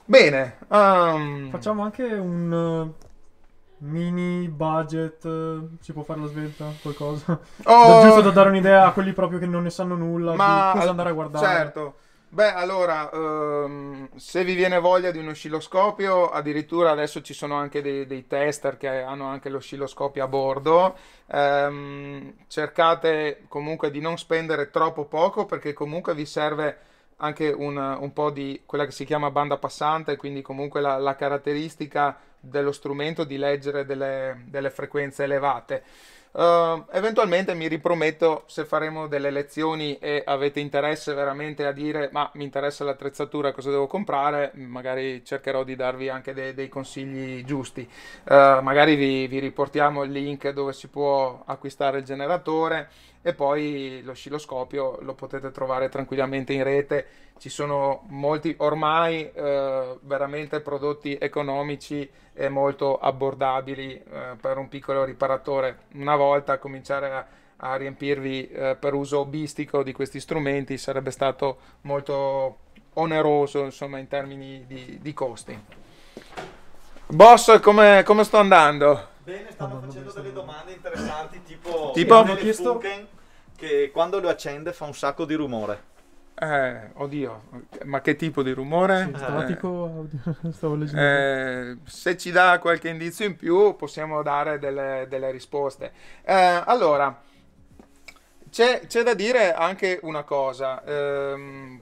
Bene. Um... Facciamo anche un eh, mini budget, eh, si può fare la svelta, qualcosa. Oh, giusto da dare un'idea a quelli proprio che non ne sanno nulla, ma, cosa andare a guardare. Certo. Beh, allora, um, se vi viene voglia di un oscilloscopio, addirittura adesso ci sono anche dei, dei tester che hanno anche l'oscilloscopio a bordo, um, cercate comunque di non spendere troppo poco perché comunque vi serve anche un, un, po' di quella che si chiama banda passante, quindi comunque la, la caratteristica dello strumento di leggere delle, delle frequenze elevate. Uh, eventualmente mi riprometto se faremo delle lezioni e avete interesse veramente a dire ma mi interessa l'attrezzatura, cosa devo comprare, magari cercherò di darvi anche de dei consigli giusti. Uh, magari vi, vi riportiamo il link dove si può acquistare il generatore e poi lo oscilloscopio lo potete trovare tranquillamente in rete ci sono molti ormai eh, veramente prodotti economici e molto abbordabili eh, per un piccolo riparatore. Una volta cominciare a, a riempirvi eh, per uso hobbistico di questi strumenti sarebbe stato molto oneroso insomma in termini di, di costi. Boss, come, come sto andando? Bene, stanno facendo delle domande interessanti tipo, tipo? Che, che quando lo accende fa un sacco di rumore. Eh, oddio, ma che tipo di rumore? Sì, statico, eh. <laughs> stavo leggendo. Eh, se ci dà qualche indizio in più possiamo dare delle, delle risposte. Eh, allora, c'è, c'è, da dire anche una cosa. Ehm,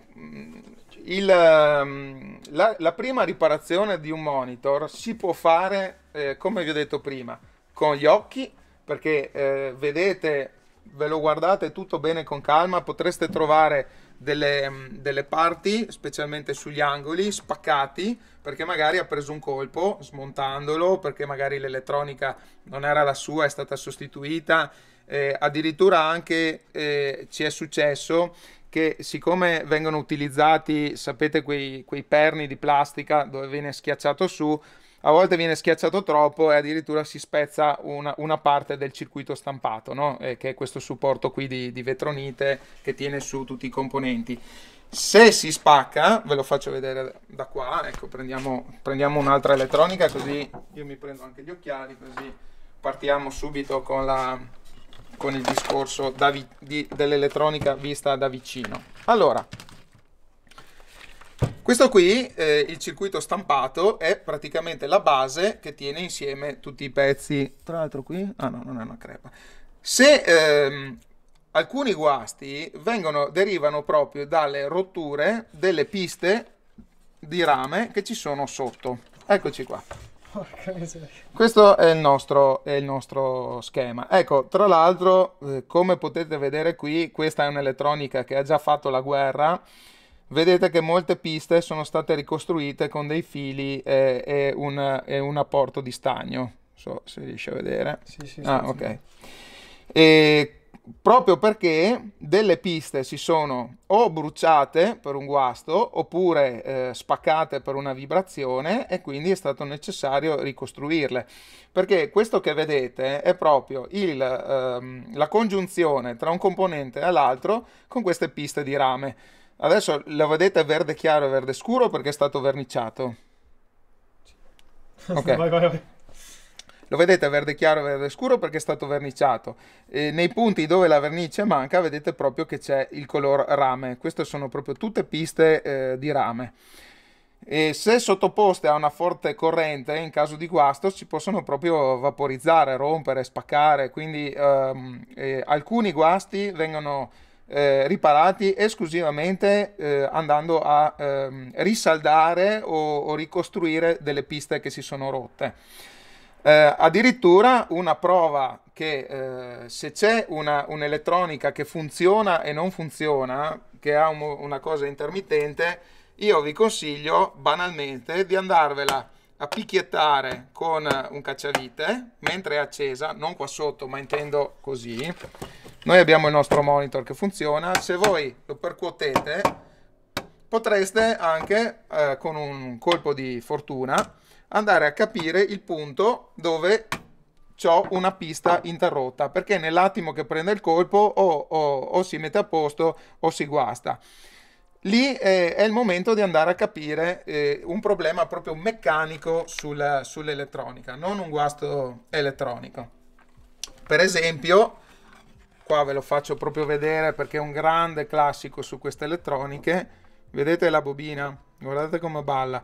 il, ehm, la, la, prima riparazione di un monitor si può fare, eh, come vi ho detto prima, con gli occhi, perché vedete, ve lo guardate tutto bene con calma, potreste trovare delle, mm, delle parti, specialmente sugli angoli, spaccati, perché magari ha preso un colpo smontandolo, perché magari l'elettronica non era la sua, è stata sostituita. Eh, addirittura anche eh, ci è successo che siccome vengono utilizzati, sapete, quei, quei perni di plastica dove viene schiacciato su, a volte viene schiacciato troppo e addirittura si spezza una, una parte del circuito stampato, no? eh, che è questo supporto qui di, di vetronite che tiene su tutti i componenti. Se si spacca, ve lo faccio vedere da qua, ecco prendiamo, prendiamo un'altra elettronica così io mi prendo anche gli occhiali, così partiamo subito con la, con il discorso vi, di, dell'elettronica vista da vicino. Allora, questo qui, eh, il circuito stampato, è praticamente la base che tiene insieme tutti i pezzi. Tra l'altro qui... Ah no, non è una crepa. Se ehm, alcuni guasti vengono, derivano proprio dalle rotture delle piste di rame che ci sono sotto. Eccoci qua. Questo è il, nostro, è il nostro schema. Ecco, tra l'altro, eh, come potete vedere qui, questa è un'elettronica che ha già fatto la guerra vedete che molte piste sono state ricostruite con dei fili e, e, un, e un, apporto di stagno. So se riesce a vedere. Sì, sì, ah, sì, ok. E proprio perché delle piste si sono o bruciate per un guasto oppure eh, spaccate per una vibrazione e quindi è stato necessario ricostruirle. Perché questo che vedete è proprio il, ehm, la congiunzione tra un componente e l'altro con queste piste di rame Adesso lo vedete verde chiaro e verde scuro perché è stato verniciato. <laughs> Ok. vai, vai, vai. Lo vedete verde chiaro e verde scuro perché è stato verniciato. E nei punti dove la vernice manca vedete proprio che c'è il color rame. Queste sono proprio tutte piste eh, di rame. E se sottoposte a una forte corrente, in caso di guasto, si possono proprio vaporizzare, rompere, spaccare. Quindi ehm, eh, alcuni guasti vengono eh, riparati esclusivamente eh, andando a ehm, risaldare o, o, ricostruire delle piste che si sono rotte. Eh, addirittura una prova che eh, se c'è una, un'elettronica che funziona e non funziona, che ha un, una cosa intermittente, io vi consiglio banalmente di andarvela a picchiettare con un cacciavite mentre è accesa, non qua sotto ma intendo così noi abbiamo il nostro monitor che funziona, se voi lo percuotete potreste anche eh, con un colpo di fortuna andare a capire il punto dove ho una pista interrotta perché nell'attimo che prende il colpo o, o, o, si mette a posto o si guasta. Lì eh, è il momento di andare a capire eh, un problema proprio meccanico sull'elettronica, non un guasto elettronico. Per esempio, qua ve lo faccio proprio vedere perché è un grande classico su queste elettroniche vedete la bobina guardate come balla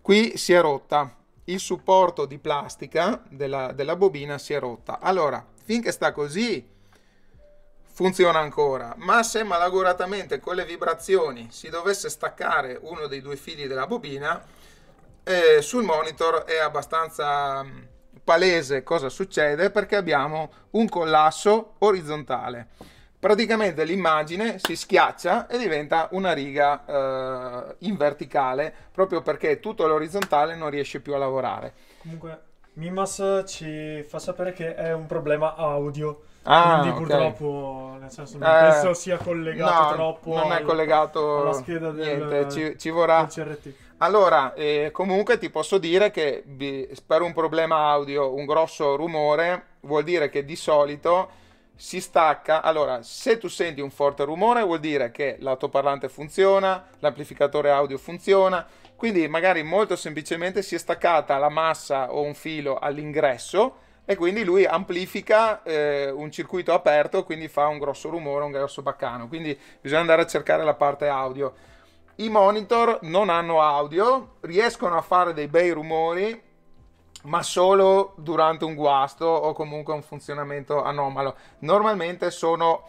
qui si è rotta il supporto di plastica della, della bobina si è rotta allora finché sta così funziona ancora ma se malaguratamente con le vibrazioni si dovesse staccare uno dei due fili della bobina eh, sul monitor è abbastanza mm, palese cosa succede perché abbiamo un collasso orizzontale. Praticamente l'immagine si schiaccia e diventa una riga eh, in verticale proprio perché tutto l'orizzontale non riesce più a lavorare. Comunque Mimas ci fa sapere che è un problema audio. Ah, quindi purtroppo nel senso, non eh, penso sia collegato no, troppo non al, è collegato alla scheda del, niente, ci, ci vorrà, allora, eh, comunque ti posso dire che per un problema audio, un grosso rumore, vuol dire che di solito si stacca. Allora, se tu senti un forte rumore, vuol dire che l'autoparlante funziona, l'amplificatore audio funziona, quindi magari molto semplicemente si è staccata la massa o un filo all'ingresso e quindi lui amplifica eh, un circuito aperto, quindi fa un grosso rumore, un grosso baccano. Quindi bisogna andare a cercare la parte audio. I monitor non hanno audio, riescono a fare dei bei rumori, ma solo durante un guasto o comunque un funzionamento anomalo. Normalmente sono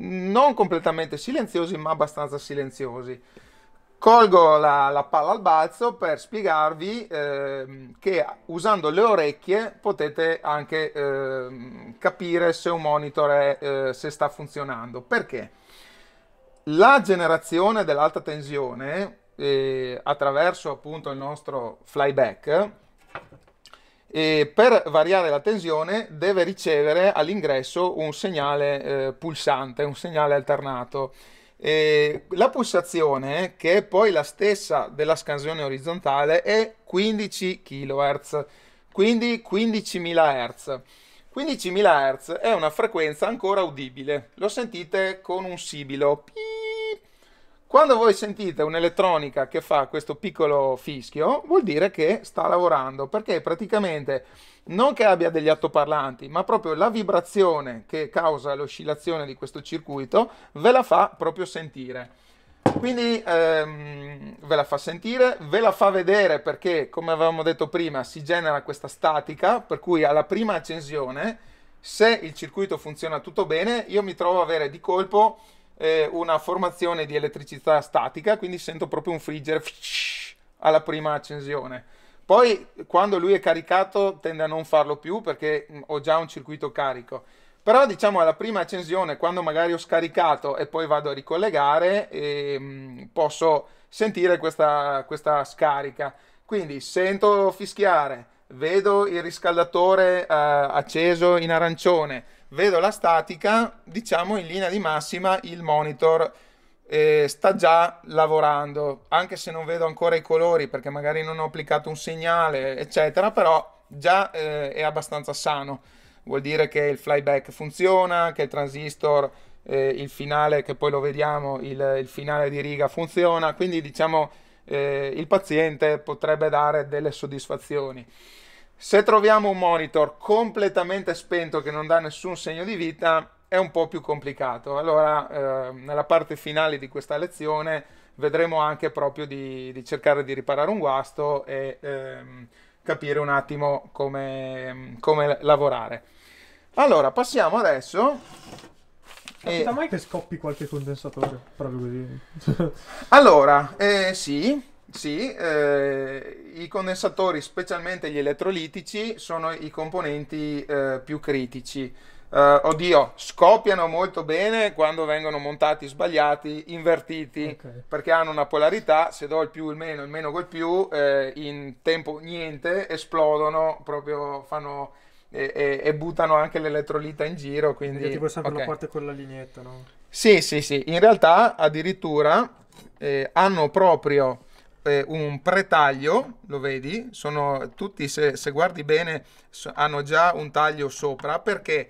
non completamente silenziosi, ma abbastanza silenziosi. Colgo la, la palla al balzo per spiegarvi eh, che usando le orecchie potete anche eh, capire se un monitor è, eh, se sta funzionando. Perché? la generazione dell'alta tensione eh, attraverso appunto il nostro flyback eh, per variare la tensione deve ricevere all'ingresso un segnale eh, pulsante, un segnale alternato. la pulsazione, che è poi la stessa della scansione orizzontale, è 15 kHz, quindi 15.000 Hz. 15.000 Hz è una frequenza ancora udibile, lo sentite con un sibilo. Quando voi sentite un'elettronica che fa questo piccolo fischio, vuol dire che sta lavorando, perché praticamente non che abbia degli altoparlanti, ma proprio la vibrazione che causa l'oscillazione di questo circuito ve la fa proprio sentire. Quindi ehm, ve la fa sentire, ve la fa vedere perché, come avevamo detto prima, si genera questa statica, per cui alla prima accensione, se il circuito funziona tutto bene, io mi trovo a avere di colpo eh, una formazione di elettricità statica, quindi sento proprio un friggere alla prima accensione. Poi quando lui è caricato tende a non farlo più perché mm, ho già un circuito carico però diciamo alla prima accensione, quando magari ho scaricato e poi vado a ricollegare, ehm, posso sentire questa, questa scarica. Quindi sento fischiare, vedo il riscaldatore eh, acceso in arancione, vedo la statica, diciamo in linea di massima il monitor eh, sta già lavorando, anche se non vedo ancora i colori perché magari non ho applicato un segnale, eccetera, però già eh, è abbastanza sano vuol dire che il flyback funziona, che il transistor, eh, il finale, che poi lo vediamo, il, il finale di riga funziona, quindi diciamo eh, il paziente potrebbe dare delle soddisfazioni. Se troviamo un monitor completamente spento che non dà nessun segno di vita, è un po' più complicato. Allora, eh, nella parte finale di questa lezione vedremo anche proprio di, di cercare di riparare un guasto e ehm, capire un attimo come, come lavorare. Allora, passiamo adesso. Capita e... mai che scoppi qualche condensatore? Proprio così. <laughs> allora, eh, sì, sì, eh, i condensatori, specialmente gli elettrolitici, sono i componenti eh, più critici. Eh, oddio, scoppiano molto bene quando vengono montati sbagliati, invertiti, okay. perché hanno una polarità, se do il più, il meno, il meno col più, eh, in tempo niente, esplodono, proprio fanno e, e, e, buttano anche l'elettrolita in giro. Quindi Io ti vuoi sempre okay. la parte con la lineetta, no? Sì, sì, sì. In realtà, addirittura eh, hanno proprio eh, un pretaglio, lo vedi? Sono tutti, se, se guardi bene, so, hanno già un taglio sopra perché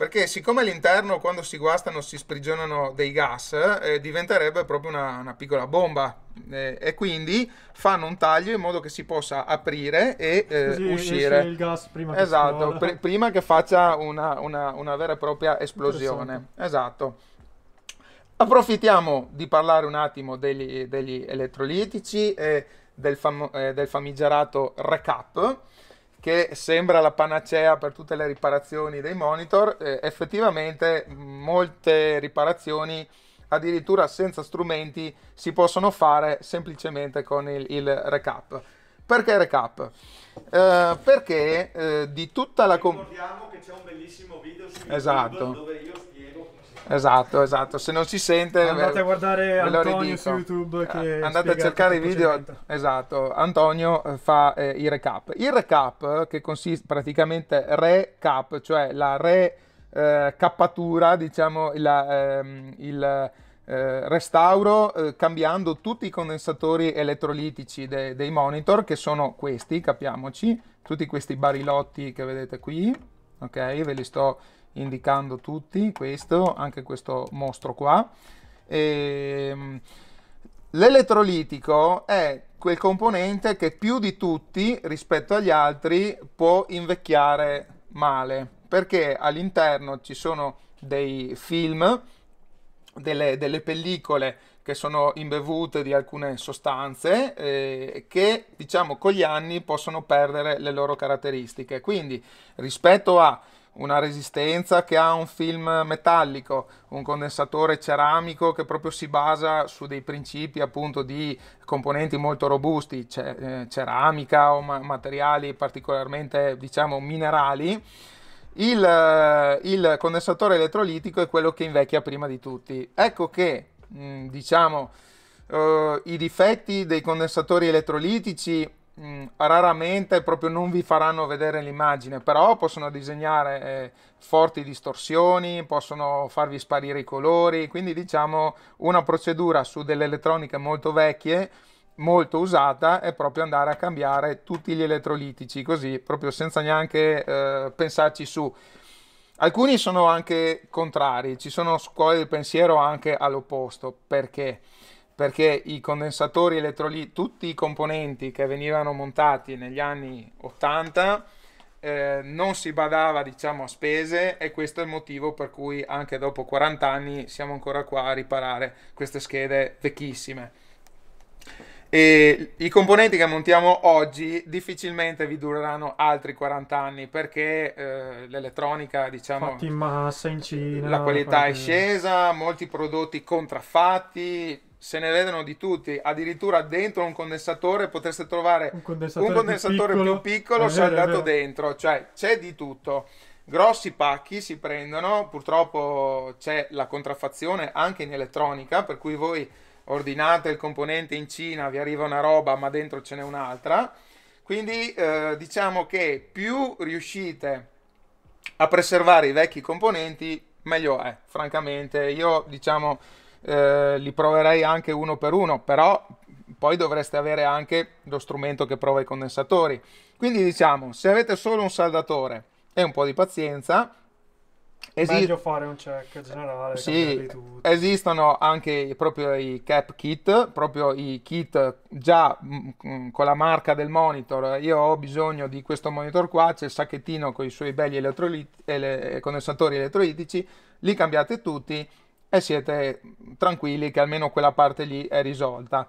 perché siccome all'interno quando si guastano si sprigionano dei gas eh, diventerebbe proprio una, una piccola bomba eh, e quindi fanno un taglio in modo che si possa aprire e eh, sì, uscire il gas prima che, esatto, che pr- prima che faccia una, una, una vera e propria esplosione esatto approfittiamo di parlare un attimo degli, degli elettrolitici e del, fam- eh, del famigerato recap che sembra la panacea per tutte le riparazioni dei monitor, eh, effettivamente molte riparazioni addirittura senza strumenti si possono fare semplicemente con il, il recap. Perché recap? Eh, perché eh, di tutta la... Com- Ricordiamo che c'è un bellissimo video su esatto. dove io Esatto, esatto. Se non si sente, andate ve, a guardare Antonio su YouTube. Eh, andate a cercare i video. Esatto, Antonio eh, fa eh, i recap. Il recap, eh, che consiste praticamente recap, cioè la recappatura, eh, diciamo, la, ehm, il. Eh, restauro eh, cambiando tutti i condensatori elettrolitici de- dei monitor che sono questi capiamoci tutti questi barilotti che vedete qui ok ve li sto indicando tutti questo, anche questo mostro qua. E, ehm, l'elettrolitico è quel componente che più di tutti rispetto agli altri può invecchiare male, perché all'interno ci sono dei film, delle, delle pellicole che sono imbevute di alcune sostanze eh, che diciamo con gli anni possono perdere le loro caratteristiche. Quindi rispetto a una resistenza che ha un film metallico, un condensatore ceramico che proprio si basa su dei principi appunto di componenti molto robusti, eh, ceramica o materiali particolarmente diciamo minerali. Il, eh, il condensatore elettrolitico è quello che invecchia prima di tutti. Ecco che mm, diciamo Uh, i difetti dei condensatori elettrolitici Mm, raramente proprio non vi faranno vedere l'immagine, però possono disegnare eh, forti distorsioni, possono farvi sparire i colori, quindi diciamo una procedura su delle elettroniche molto vecchie molto usata è proprio andare a cambiare tutti gli elettrolitici così proprio senza neanche eh, pensarci su alcuni sono anche contrari ci sono scuole di pensiero anche all'opposto perché perché i condensatori elettrolitici, tutti i componenti che venivano montati negli anni 80 eh, non si badava diciamo a spese e questo è il motivo per cui anche dopo 40 anni siamo ancora qua a riparare queste schede vecchissime. E I componenti che montiamo oggi difficilmente vi dureranno altri 40 anni perché eh, l'elettronica, diciamo, fatti in massa in Cina, la qualità è scesa, molti prodotti contraffatti, se ne vedono di tutti. Addirittura dentro un condensatore potreste trovare un condensatore, un condensatore più piccolo, più piccolo saldato dentro, cioè c'è di tutto. Grossi pacchi si prendono, purtroppo c'è la contraffazione anche in elettronica, per cui voi ordinate il componente in Cina, vi arriva una roba, ma dentro ce n'è un'altra. Quindi eh, diciamo che più riuscite a preservare i vecchi componenti, meglio è, francamente. Io diciamo eh, li proverei anche uno per uno, però poi dovreste avere anche lo strumento che prova i condensatori. Quindi diciamo, se avete solo un saldatore e un po' di pazienza, Esi- meglio fare un check generale. Sì, esistono anche proprio i cap kit, proprio i kit già mh, mm, con la marca del monitor. Io ho bisogno di questo monitor qua, c'è il sacchettino con i suoi belli elettrolit- ele- condensatori elettrolitici, li cambiate tutti e siete tranquilli che almeno quella parte lì è risolta.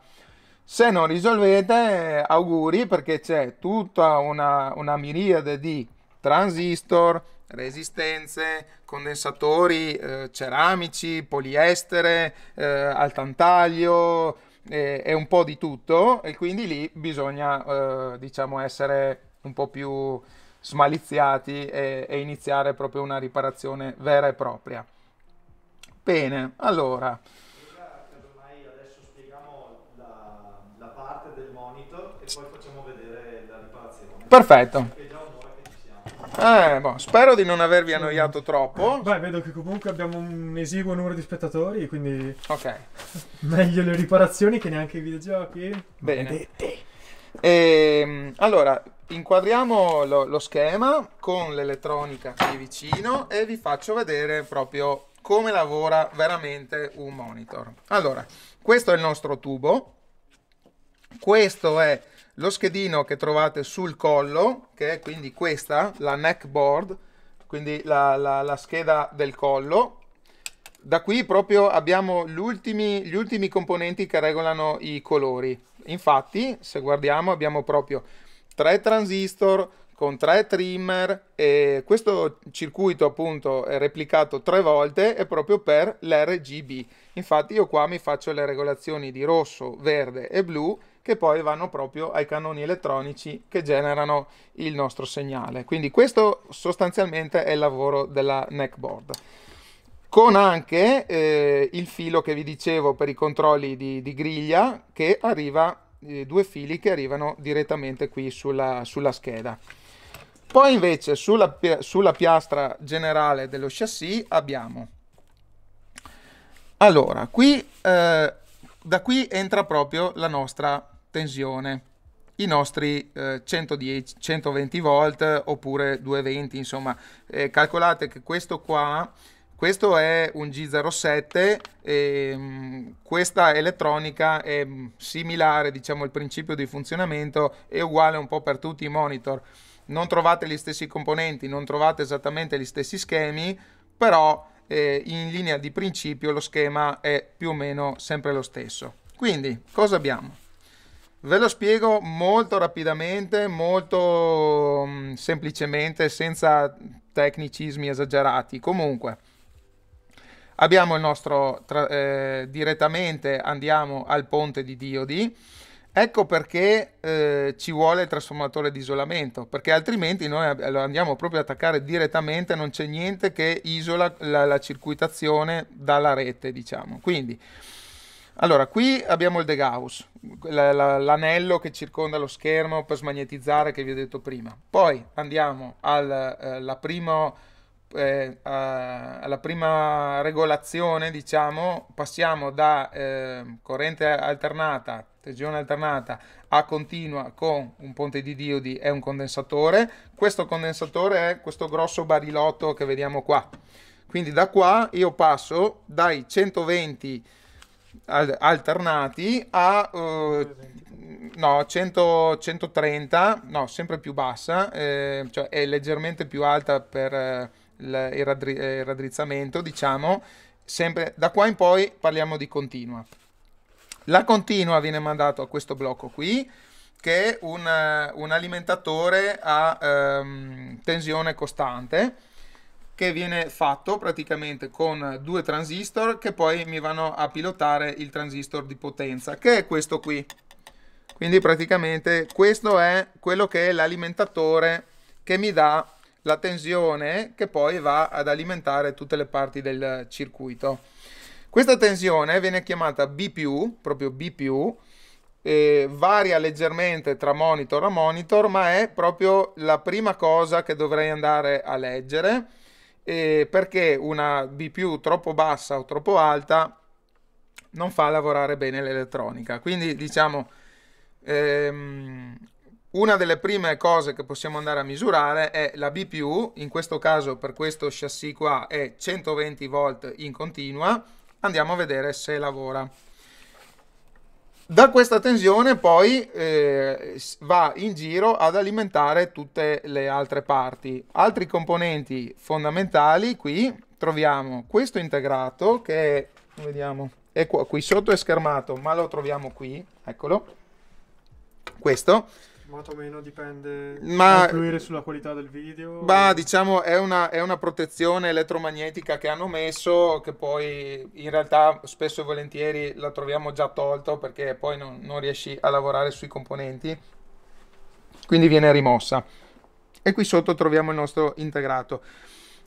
Se non risolvete, auguri perché c'è tutta una, una miriade di transistor, resistenze, condensatori eh, ceramici, poliestere, eh, al tantaglio e, eh, e, un po' di tutto e quindi lì bisogna eh, diciamo essere un po' più smaliziati e, e iniziare proprio una riparazione vera e propria. Bene, allora. Perfetto. Eh, boh, spero di non avervi annoiato troppo. Beh, vedo che comunque abbiamo un esiguo numero di spettatori, quindi... Ok. Meglio le riparazioni che neanche i videogiochi. Bene. E, ehm, allora, inquadriamo lo, lo schema con l'elettronica qui vicino e vi faccio vedere proprio come lavora veramente un monitor. Allora, questo è il nostro tubo, questo è lo schedino che trovate sul collo, che è quindi questa, la neck board, quindi la, la, la scheda del collo. Da qui proprio abbiamo ultimi, gli ultimi componenti che regolano i colori. Infatti, se guardiamo, abbiamo proprio tre transistor, con tre trimmer e questo circuito appunto è replicato tre volte è proprio per l'RGB infatti io qua mi faccio le regolazioni di rosso, verde e blu che poi vanno proprio ai cannoni elettronici che generano il nostro segnale quindi questo sostanzialmente è il lavoro della neckboard con anche eh, il filo che vi dicevo per i controlli di, di griglia che arriva eh, due fili che arrivano direttamente qui sulla, sulla scheda. Poi invece sulla, sulla piastra generale dello chassis abbiamo... Allora, qui, eh, da qui entra proprio la nostra tensione, i nostri eh, 110, 120 volt oppure 220, insomma, eh, calcolate che questo qua, questo è un G07, e, ehm, questa elettronica è similare, diciamo, il principio di funzionamento è uguale un po' per tutti i monitor non trovate gli stessi componenti, non trovate esattamente gli stessi schemi, però eh, in linea di principio lo schema è più o meno sempre lo stesso. Quindi, cosa abbiamo? Ve lo spiego molto rapidamente, molto mm, semplicemente, senza tecnicismi esagerati. Comunque, abbiamo il nostro, tra, eh, direttamente andiamo al ponte di diodi, Ecco perché eh, ci vuole il trasformatore di isolamento, perché altrimenti noi lo andiamo proprio ad attaccare direttamente, non c'è niente che isola la, la circuitazione dalla rete, diciamo. Quindi, allora, qui abbiamo il De Gauss, la, la, l'anello che circonda lo schermo per smagnetizzare che vi ho detto prima. Poi andiamo alla eh, primo eh, a, alla prima regolazione, diciamo, passiamo da eh, corrente alternata, tensione alternata a continua con un ponte di diodi e un condensatore. Questo condensatore è questo grosso barilotto che vediamo qua. Quindi da qua io passo dai 120 alternati a eh, no, 100, 130, no, sempre più bassa, eh, cioè è leggermente più alta per eh, il, raddri- eh, il raddrizzamento, diciamo, sempre da qua in poi parliamo di continua. La continua viene mandata a questo blocco qui, che è un, un alimentatore a ehm, tensione costante, che viene fatto praticamente con due transistor che poi mi vanno a pilotare il transistor di potenza, che è questo qui. Quindi praticamente questo è quello che è l'alimentatore che mi dà la tensione che poi va ad alimentare tutte le parti del circuito. Questa tensione viene chiamata B+, proprio B+, eh, varia leggermente tra monitor a monitor, ma è proprio la prima cosa che dovrei andare a leggere, eh, perché una B+, troppo bassa o troppo alta non fa lavorare bene l'elettronica. Quindi diciamo ehm, una delle prime cose che possiamo andare a misurare è la BPU, in questo caso per questo chassis qua è 120 volt in continua, andiamo a vedere se lavora. Da questa tensione poi eh, va in giro ad alimentare tutte le altre parti. Altri componenti fondamentali qui troviamo questo integrato che è, vediamo, è qua, qui sotto è schermato ma lo troviamo qui, eccolo, questo o meno dipende ma influire sulla qualità del video ma diciamo è una, è una, protezione elettromagnetica che hanno messo che poi in realtà spesso e volentieri la troviamo già tolto perché poi non, non riesci a lavorare sui componenti quindi viene rimossa e qui sotto troviamo il nostro integrato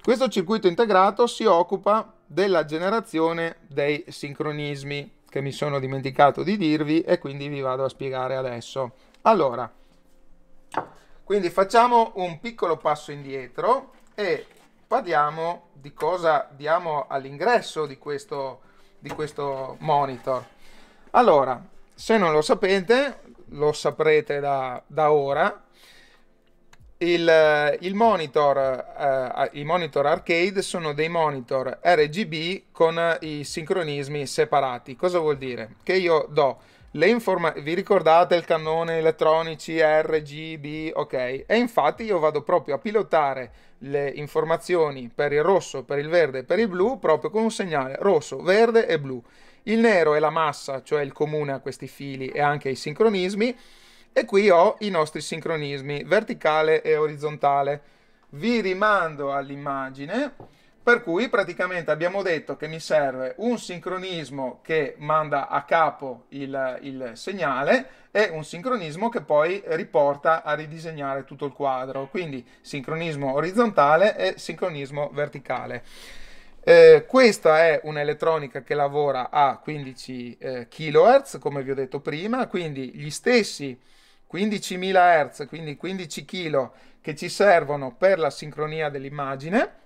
questo circuito integrato si occupa della generazione dei sincronismi che mi sono dimenticato di dirvi e quindi vi vado a spiegare adesso allora quindi facciamo un piccolo passo indietro e parliamo di cosa diamo all'ingresso di questo, di questo monitor. Allora, se non lo sapete, lo saprete da, da ora, il, il monitor, eh, i monitor arcade sono dei monitor RGB con i sincronismi separati. Cosa vuol dire? Che io do le informazioni. Vi ricordate il cannone elettronici RGB? Ok, e infatti io vado proprio a pilotare le informazioni per il rosso, per il verde e per il blu proprio con un segnale rosso, verde e blu. Il nero è la massa, cioè il comune a questi fili e anche ai sincronismi. E qui ho i nostri sincronismi verticale e orizzontale. Vi rimando all'immagine per cui praticamente abbiamo detto che mi serve un sincronismo che manda a capo il, il segnale e un sincronismo che poi riporta a ridisegnare tutto il quadro. Quindi sincronismo orizzontale e sincronismo verticale. Eh, questa è un'elettronica che lavora a 15 eh, kHz, come vi ho detto prima, quindi gli stessi 15.000 Hz, quindi 15 kg che ci servono per la sincronia dell'immagine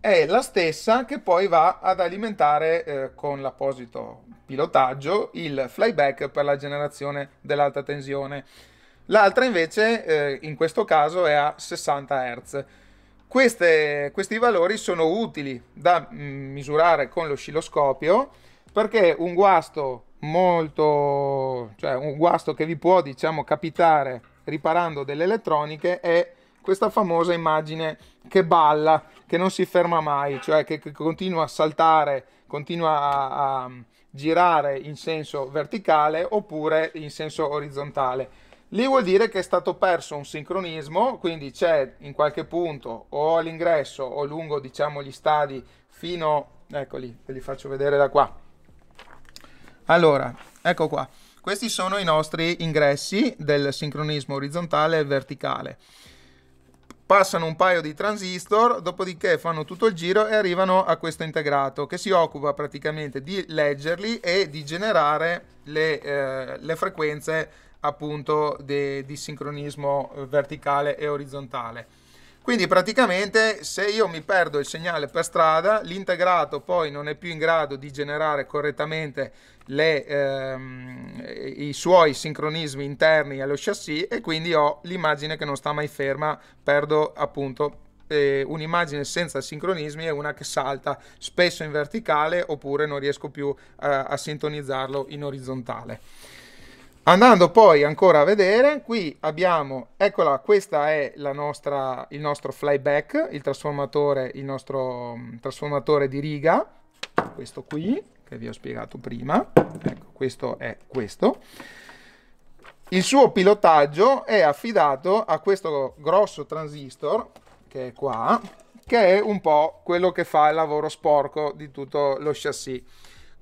è la stessa che poi va ad alimentare eh, con l'apposito pilotaggio il flyback per la generazione dell'alta tensione. L'altra invece eh, in questo caso è a 60 Hz. Queste, questi valori sono utili da mm, misurare con l'oscilloscopio perché un guasto molto cioè un guasto che vi può diciamo capitare riparando delle elettroniche è questa famosa immagine che balla, che non si ferma mai, cioè che, che continua a saltare, continua a, a mm, girare in senso verticale oppure in senso orizzontale. Lì vuol dire che è stato perso un sincronismo, quindi c'è in qualche punto o all'ingresso o lungo diciamo gli stadi fino... Eccoli, ve li faccio vedere da qua. Allora, ecco qua. Questi sono i nostri ingressi del sincronismo orizzontale e verticale passano un paio di transistor, dopodiché fanno tutto il giro e arrivano a questo integrato che si occupa praticamente di leggerli e di generare le, eh, le frequenze appunto de, di sincronismo eh, verticale e orizzontale. Quindi praticamente se io mi perdo il segnale per strada, l'integrato poi non è più in grado di generare correttamente le, ehm, i suoi sincronismi interni allo chassis e quindi ho l'immagine che non sta mai ferma, perdo appunto eh, un'immagine senza sincronismi e una che salta spesso in verticale oppure non riesco più eh, a sintonizzarlo in orizzontale. Andando poi ancora a vedere, qui abbiamo, eccola, questo è nostra, il nostro flyback, il trasformatore, il nostro mm, trasformatore di riga, questo qui, che vi ho spiegato prima, ecco, questo è questo. Il suo pilotaggio è affidato a questo grosso transistor che è qua, che è un po' quello che fa il lavoro sporco di tutto lo chassis.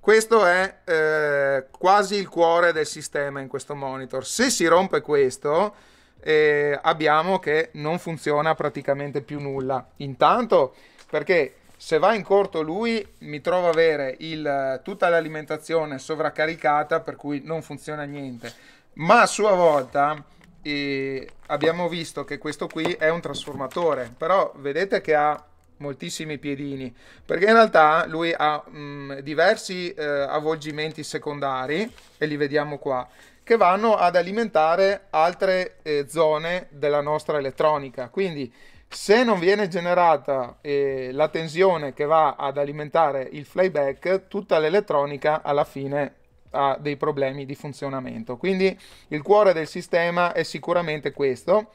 Questo è eh, quasi il cuore del sistema in questo monitor. Se si rompe questo, eh, abbiamo che non funziona praticamente più nulla. Intanto perché se va in corto lui mi trovo a avere il, tutta l'alimentazione sovraccaricata per cui non funziona niente ma a sua volta eh, abbiamo visto che questo qui è un trasformatore però vedete che ha moltissimi piedini perché in realtà lui ha mh, mm, diversi eh, avvolgimenti secondari e li vediamo qua che vanno ad alimentare altre eh, zone della nostra elettronica quindi se non viene generata eh, la tensione che va ad alimentare il flyback, tutta l'elettronica alla fine ha dei problemi di funzionamento. Quindi il cuore del sistema è sicuramente questo,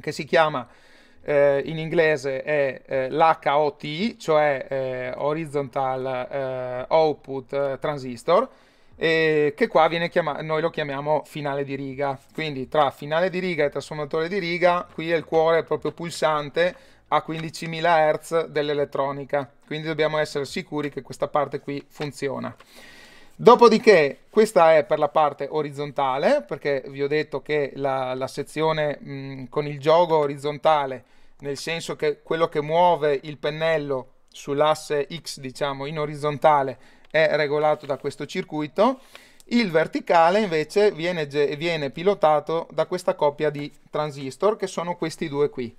che si chiama eh, in inglese è eh, l'HOT, cioè eh, Horizontal eh, Output eh, Transistor eh, che qua viene chiamato, noi lo chiamiamo finale di riga. Quindi tra finale di riga e trasformatore di riga, qui è il cuore proprio pulsante a 15.000 Hz dell'elettronica. Quindi dobbiamo essere sicuri che questa parte qui funziona. Dopodiché, questa è per la parte orizzontale, perché vi ho detto che la, la sezione mh, con il gioco orizzontale, nel senso che quello che muove il pennello sull'asse X, diciamo, in orizzontale è regolato da questo circuito, il verticale invece viene, viene pilotato da questa coppia di transistor che sono questi due qui.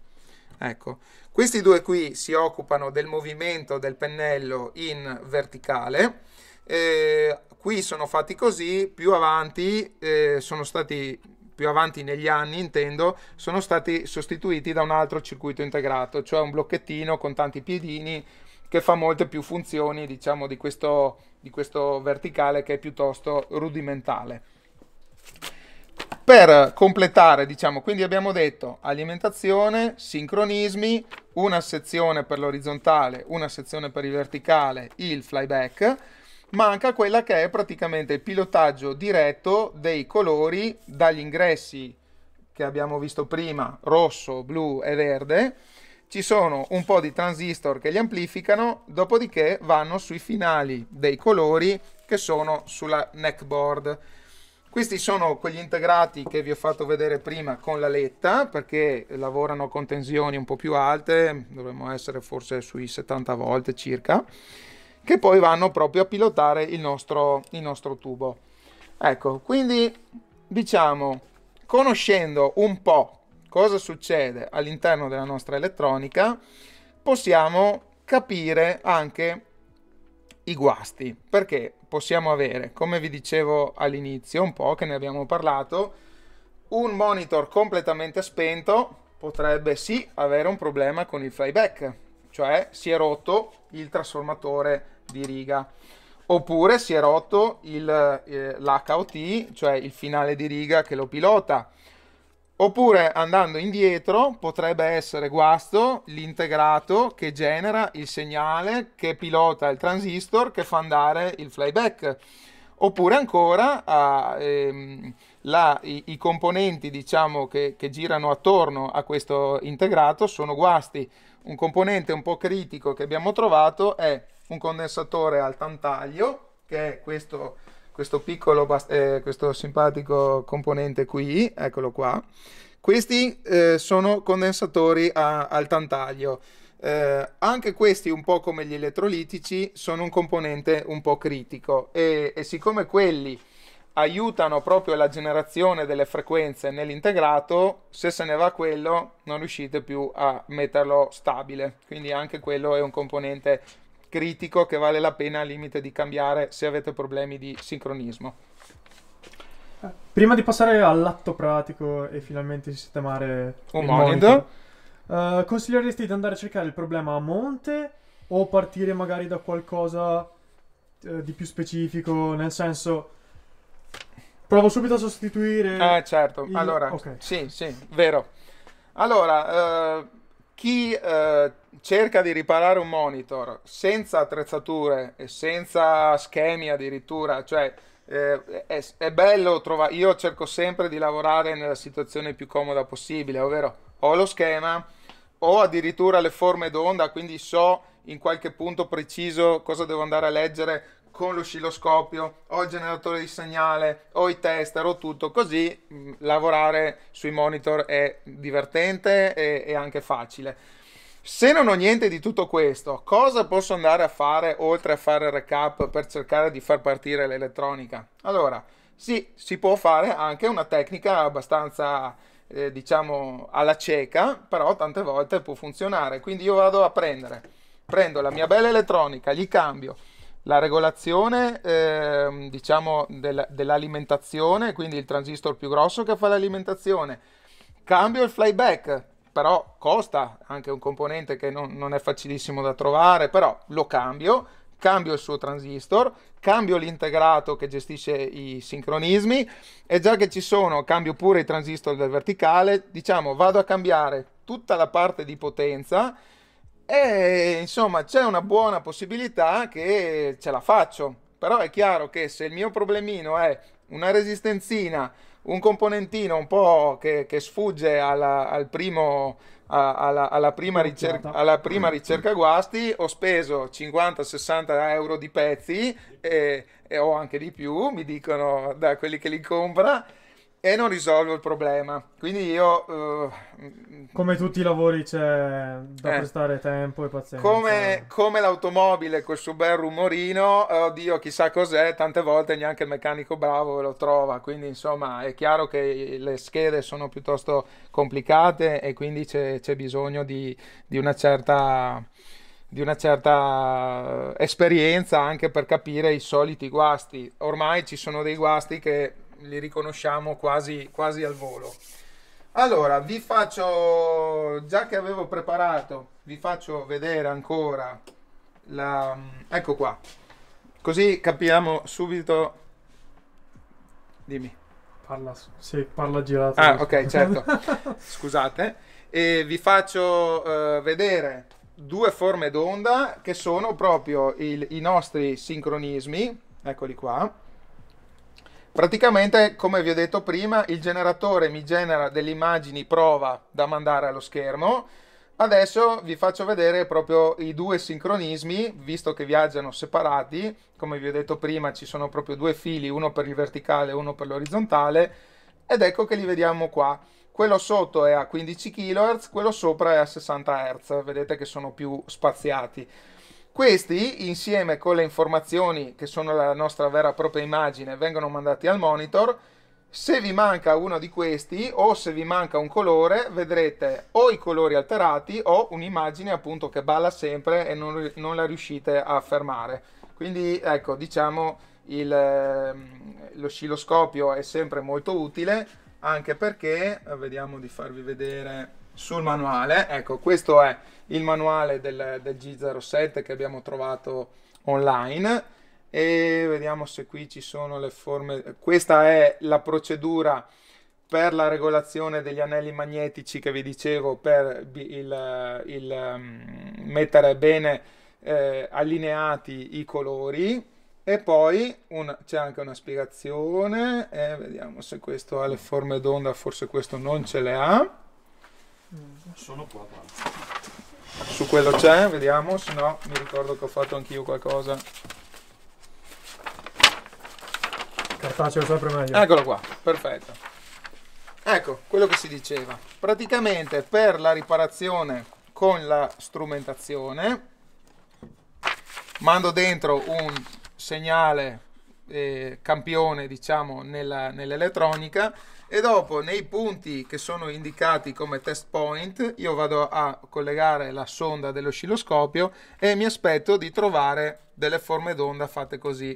Ecco, questi due qui si occupano del movimento del pennello in verticale. Eh, qui sono fatti così, più avanti eh, sono stati più avanti negli anni, intendo, sono stati sostituiti da un altro circuito integrato, cioè un blocchettino con tanti piedini che fa molte più funzioni diciamo, di, questo, di questo verticale che è piuttosto rudimentale. Per completare, diciamo, quindi abbiamo detto alimentazione, sincronismi, una sezione per l'orizzontale, una sezione per il verticale, il flyback, manca quella che è praticamente il pilotaggio diretto dei colori dagli ingressi che abbiamo visto prima, rosso, blu e verde, ci sono un po' di transistor che li amplificano, dopodiché vanno sui finali dei colori che sono sulla neckboard. Questi sono quegli integrati che vi ho fatto vedere prima con la letta, perché lavorano con tensioni un po' più alte, dovremmo essere forse sui 70 volt circa, che poi vanno proprio a pilotare il nostro, il nostro tubo. Ecco, quindi diciamo, conoscendo un po' cosa succede all'interno della nostra elettronica, possiamo capire anche i guasti, perché possiamo avere, come vi dicevo all'inizio, un po' che ne abbiamo parlato, un monitor completamente spento potrebbe sì avere un problema con il flyback, cioè si è rotto il trasformatore di riga, oppure si è rotto l'HOT, eh, cioè il finale di riga che lo pilota, Oppure andando indietro potrebbe essere guasto l'integrato che genera il segnale che pilota il transistor che fa andare il flyback. Oppure ancora eh, la, i, i, componenti diciamo, che, che girano attorno a questo integrato sono guasti. Un componente un po' critico che abbiamo trovato è un condensatore al tantaglio, che è questo questo piccolo, eh, questo simpatico componente qui, eccolo qua. Questi eh, sono condensatori a, al tantaglio. Eh, anche questi, un po' come gli elettrolitici, sono un componente un po' critico e, e siccome quelli aiutano proprio la generazione delle frequenze nell'integrato, se se ne va quello non riuscite più a metterlo stabile, quindi anche quello è un componente critico che vale la pena al limite di cambiare se avete problemi di sincronismo. Prima di passare all'atto pratico e finalmente sistemare un monitor, monitor uh, eh, consiglieresti di andare a cercare il problema a monte o partire magari da qualcosa uh, di più specifico, nel senso provo subito a sostituire Eh certo, il... allora okay. sì, sì, vero. Allora, uh chi eh, cerca di riparare un monitor senza attrezzature e senza schemi addirittura, cioè eh, è, è, bello trovare, io cerco sempre di lavorare nella situazione più comoda possibile, ovvero ho lo schema, ho addirittura le forme d'onda, quindi so in qualche punto preciso cosa devo andare a leggere, con l'oscilloscopio, ho il generatore di segnale, ho i tester, ho tutto, così mh, mm, lavorare sui monitor è divertente e, e anche facile. Se non ho niente di tutto questo, cosa posso andare a fare oltre a fare il recap per cercare di far partire l'elettronica? Allora, sì, si può fare anche una tecnica abbastanza, eh, diciamo, alla cieca, però tante volte può funzionare. Quindi io vado a prendere, prendo la mia bella elettronica, gli cambio la regolazione eh, diciamo del, dell'alimentazione, quindi il transistor più grosso che fa l'alimentazione. Cambio il flyback, però costa anche un componente che non, non è facilissimo da trovare, però lo cambio, cambio il suo transistor, cambio l'integrato che gestisce i sincronismi e già che ci sono cambio pure i transistor del verticale, diciamo vado a cambiare tutta la parte di potenza e insomma c'è una buona possibilità che ce la faccio. Però è chiaro che se il mio problemino è una resistenzina, un componentino un po' che, che sfugge alla, al primo, alla, alla, prima ricerca, alla, prima eh. ricerca, guasti, ho speso 50-60 euro di pezzi e, e, ho anche di più, mi dicono da quelli che li compra e non risolvo il problema. Quindi io... Uh, come tutti i lavori c'è da eh. prestare tempo e pazienza. Come, come l'automobile col suo bel rumorino, eh, oddio chissà cos'è, tante volte neanche il meccanico bravo lo trova. Quindi insomma è chiaro che le schede sono piuttosto complicate e quindi c'è, c'è bisogno di, di una certa di una certa eh, esperienza anche per capire i soliti guasti. Ormai ci sono dei guasti che li riconosciamo quasi, quasi al volo. Allora, vi faccio, già che avevo preparato, vi faccio vedere ancora la... Ecco qua, così capiamo subito... Dimmi. Parla, sì, parla girato. Ah, ok, certo. Scusate. E vi faccio uh, vedere due forme d'onda che sono proprio il, i nostri sincronismi. Eccoli qua Praticamente, come vi ho detto prima, il generatore mi genera delle immagini prova da mandare allo schermo. Adesso vi faccio vedere proprio i due sincronismi, visto che viaggiano separati. Come vi ho detto prima, ci sono proprio due fili, uno per il verticale e uno per l'orizzontale. Ed ecco che li vediamo qua. Quello sotto è a 15 kHz, quello sopra è a 60 Hz. Vedete che sono più spaziati. Questi, insieme con le informazioni che sono la nostra vera e propria immagine, vengono mandati al monitor. Se vi manca uno di questi o se vi manca un colore, vedrete o i colori alterati o un'immagine appunto che balla sempre e non, non la riuscite a fermare. Quindi ecco, diciamo il, ehm, l'oscilloscopio è sempre molto utile anche perché, eh, vediamo di farvi vedere sul manuale. Ecco, questo è il manuale del, del G07 che abbiamo trovato online. E vediamo se qui ci sono le forme. Questa è la procedura per la regolazione degli anelli magnetici che vi dicevo per il, il mm, mettere bene eh, allineati i colori e poi c'è anche una spiegazione eh, vediamo se questo ha le forme d'onda forse questo non ce le ha sono qua, qua. Su quello c'è, vediamo, se no mi ricordo che ho fatto anch'io qualcosa. Cartaceo sempre meglio. Eccolo qua, perfetto. Ecco, quello che si diceva. Praticamente per la riparazione con la strumentazione mando dentro un segnale eh, campione, diciamo, nell'elettronica e dopo nei punti che sono indicati come test point io vado a collegare la sonda dell'oscilloscopio e mi aspetto di trovare delle forme d'onda fatte così.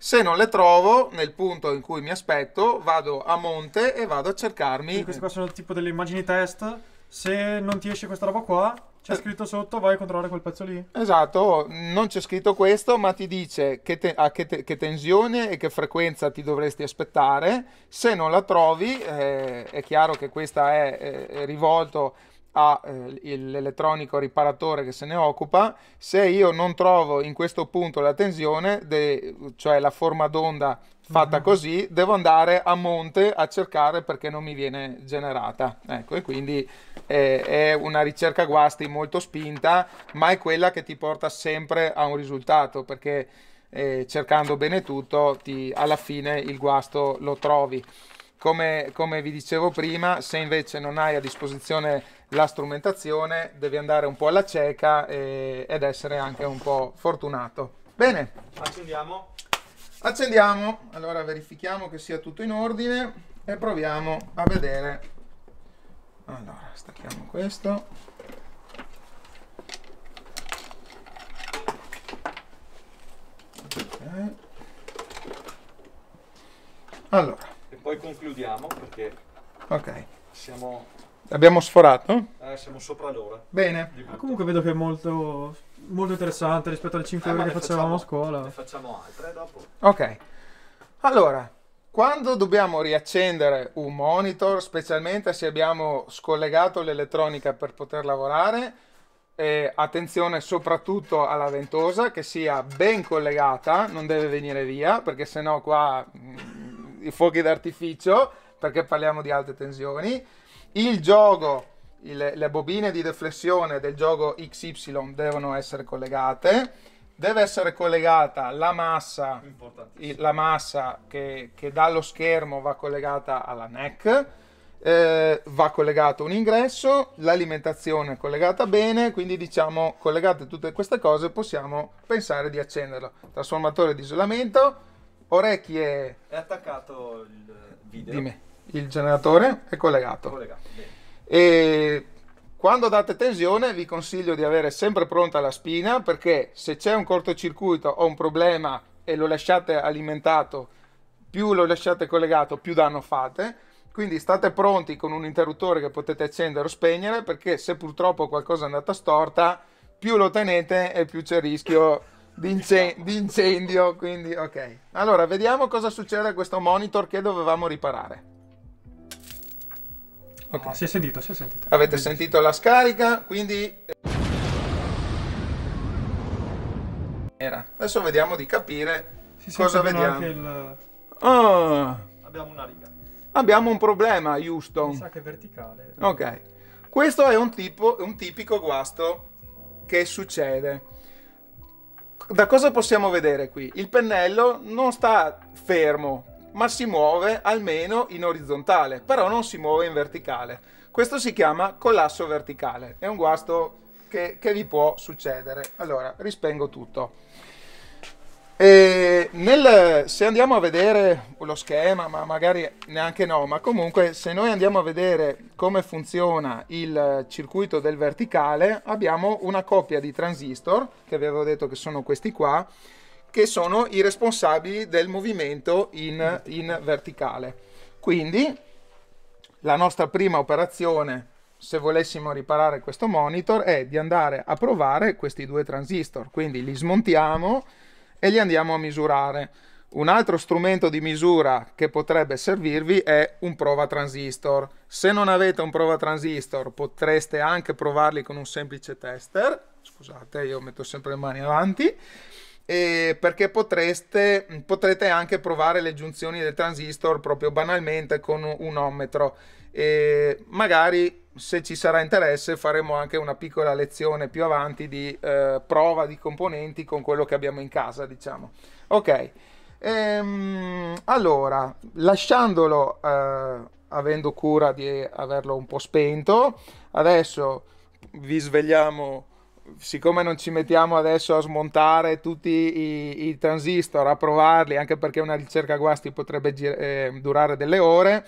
Se non le trovo nel punto in cui mi aspetto, vado a monte e vado a cercarmi. Quindi queste qua sono tipo delle immagini test se non ti esce questa roba qua, c'è eh. scritto sotto vai a controllare quel pezzo lì. Esatto, oh, non c'è scritto questo, ma ti dice che te- a che, te- che, tensione e che frequenza ti dovresti aspettare. Se non la trovi, eh, è chiaro che questa è, è, rivolto ha eh, l'elettronico riparatore che se ne occupa, se io non trovo in questo punto la tensione, de, cioè la forma d'onda fatta uh mhm. -huh. così, devo andare a monte a cercare perché non mi viene generata. Ecco, e quindi eh, è una ricerca guasti molto spinta, ma è quella che ti porta sempre a un risultato, perché eh, cercando bene tutto, ti, alla fine il guasto lo trovi. Come, come, vi dicevo prima, se invece non hai a disposizione la strumentazione, devi andare un po' alla cieca e, ed essere anche un po' fortunato. Bene. Accendiamo. Accendiamo, allora verifichiamo che sia tutto in ordine e proviamo a vedere. Allora, stacchiamo questo. Okay. Allora, poi concludiamo perché okay. siamo... Abbiamo sforato? Eh, siamo sopra l'ora. Bene. Ah, comunque vedo che è molto, molto interessante rispetto alle 5 eh, ore che facevamo a scuola. Ne facciamo altre dopo. Ok. Allora, quando dobbiamo riaccendere un monitor, specialmente se abbiamo scollegato l'elettronica per poter lavorare, eh, attenzione soprattutto alla ventosa che sia ben collegata, non deve venire via perché sennò qua mm, i fuochi d'artificio, perché parliamo di alte tensioni. Il gioco, il, le bobine di deflessione del gioco XY devono essere collegate. Deve essere collegata la massa, la massa che, che, dallo schermo va collegata alla NEC. Eh, va collegato un ingresso, l'alimentazione è collegata bene, quindi diciamo collegate tutte queste cose possiamo pensare di accenderlo. Trasformatore di isolamento, orecchie... È attaccato il video. Di Il generatore è collegato. È collegato e quando date tensione vi consiglio di avere sempre pronta la spina perché se c'è un cortocircuito o un problema e lo lasciate alimentato, più lo lasciate collegato, più danno fate. Quindi state pronti con un interruttore che potete accendere o spegnere perché se purtroppo qualcosa è andata storta, più lo tenete e più c'è il rischio di, diciamo. incendio, quindi ok. Allora, vediamo cosa succede a questo monitor che dovevamo riparare. Ok, ah, si è sentito, si è sentito. Avete Bellissimo. sentito la scarica, quindi... Era. Adesso vediamo di capire si cosa vediamo. Il... Oh. Abbiamo una riga. Abbiamo un problema, Houston. Mi sa che è verticale. Ok. Questo è un, tipo, un tipico guasto che succede da cosa possiamo vedere qui? Il pennello non sta fermo, ma si muove almeno in orizzontale, però non si muove in verticale. Questo si chiama collasso verticale, è un guasto che, che vi può succedere. Allora, rispengo tutto. Nel, se andiamo a vedere lo schema, ma magari neanche no, ma comunque se noi andiamo a vedere come funziona il circuito del verticale, abbiamo una coppia di transistor, che avevo detto che sono questi qua, che sono i responsabili del movimento in, in verticale. Quindi la nostra prima operazione se volessimo riparare questo monitor è di andare a provare questi due transistor quindi li smontiamo e li andiamo a misurare. Un altro strumento di misura che potrebbe servirvi è un prova transistor. Se non avete un prova transistor potreste anche provarli con un semplice tester. Scusate, io metto sempre le mani avanti. perché potreste, potrete anche provare le giunzioni del transistor proprio banalmente con un ohmmetro e magari se ci sarà interesse faremo anche una piccola lezione più avanti di eh, prova di componenti con quello che abbiamo in casa diciamo ok ehm, allora lasciandolo eh, avendo cura di averlo un po' spento adesso vi svegliamo siccome non ci mettiamo adesso a smontare tutti i, i transistor a provarli anche perché una ricerca guasti potrebbe eh, durare delle ore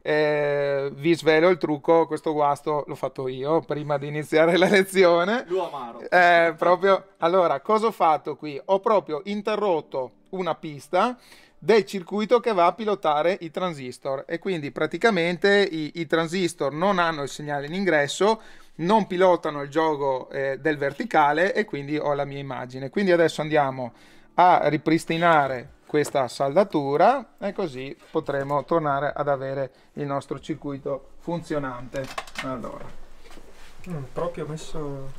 eh, vi svelo il trucco, questo guasto l'ho fatto io prima di iniziare la lezione. Lo amaro. Eh, proprio, allora, cosa ho fatto qui? Ho proprio interrotto una pista del circuito che va a pilotare i transistor e quindi praticamente i, i transistor non hanno il segnale in ingresso non pilotano il gioco eh, del verticale e quindi ho la mia immagine quindi adesso andiamo a ripristinare questa saldatura e così potremo tornare ad avere il nostro circuito funzionante. Allora. Mm, proprio messo...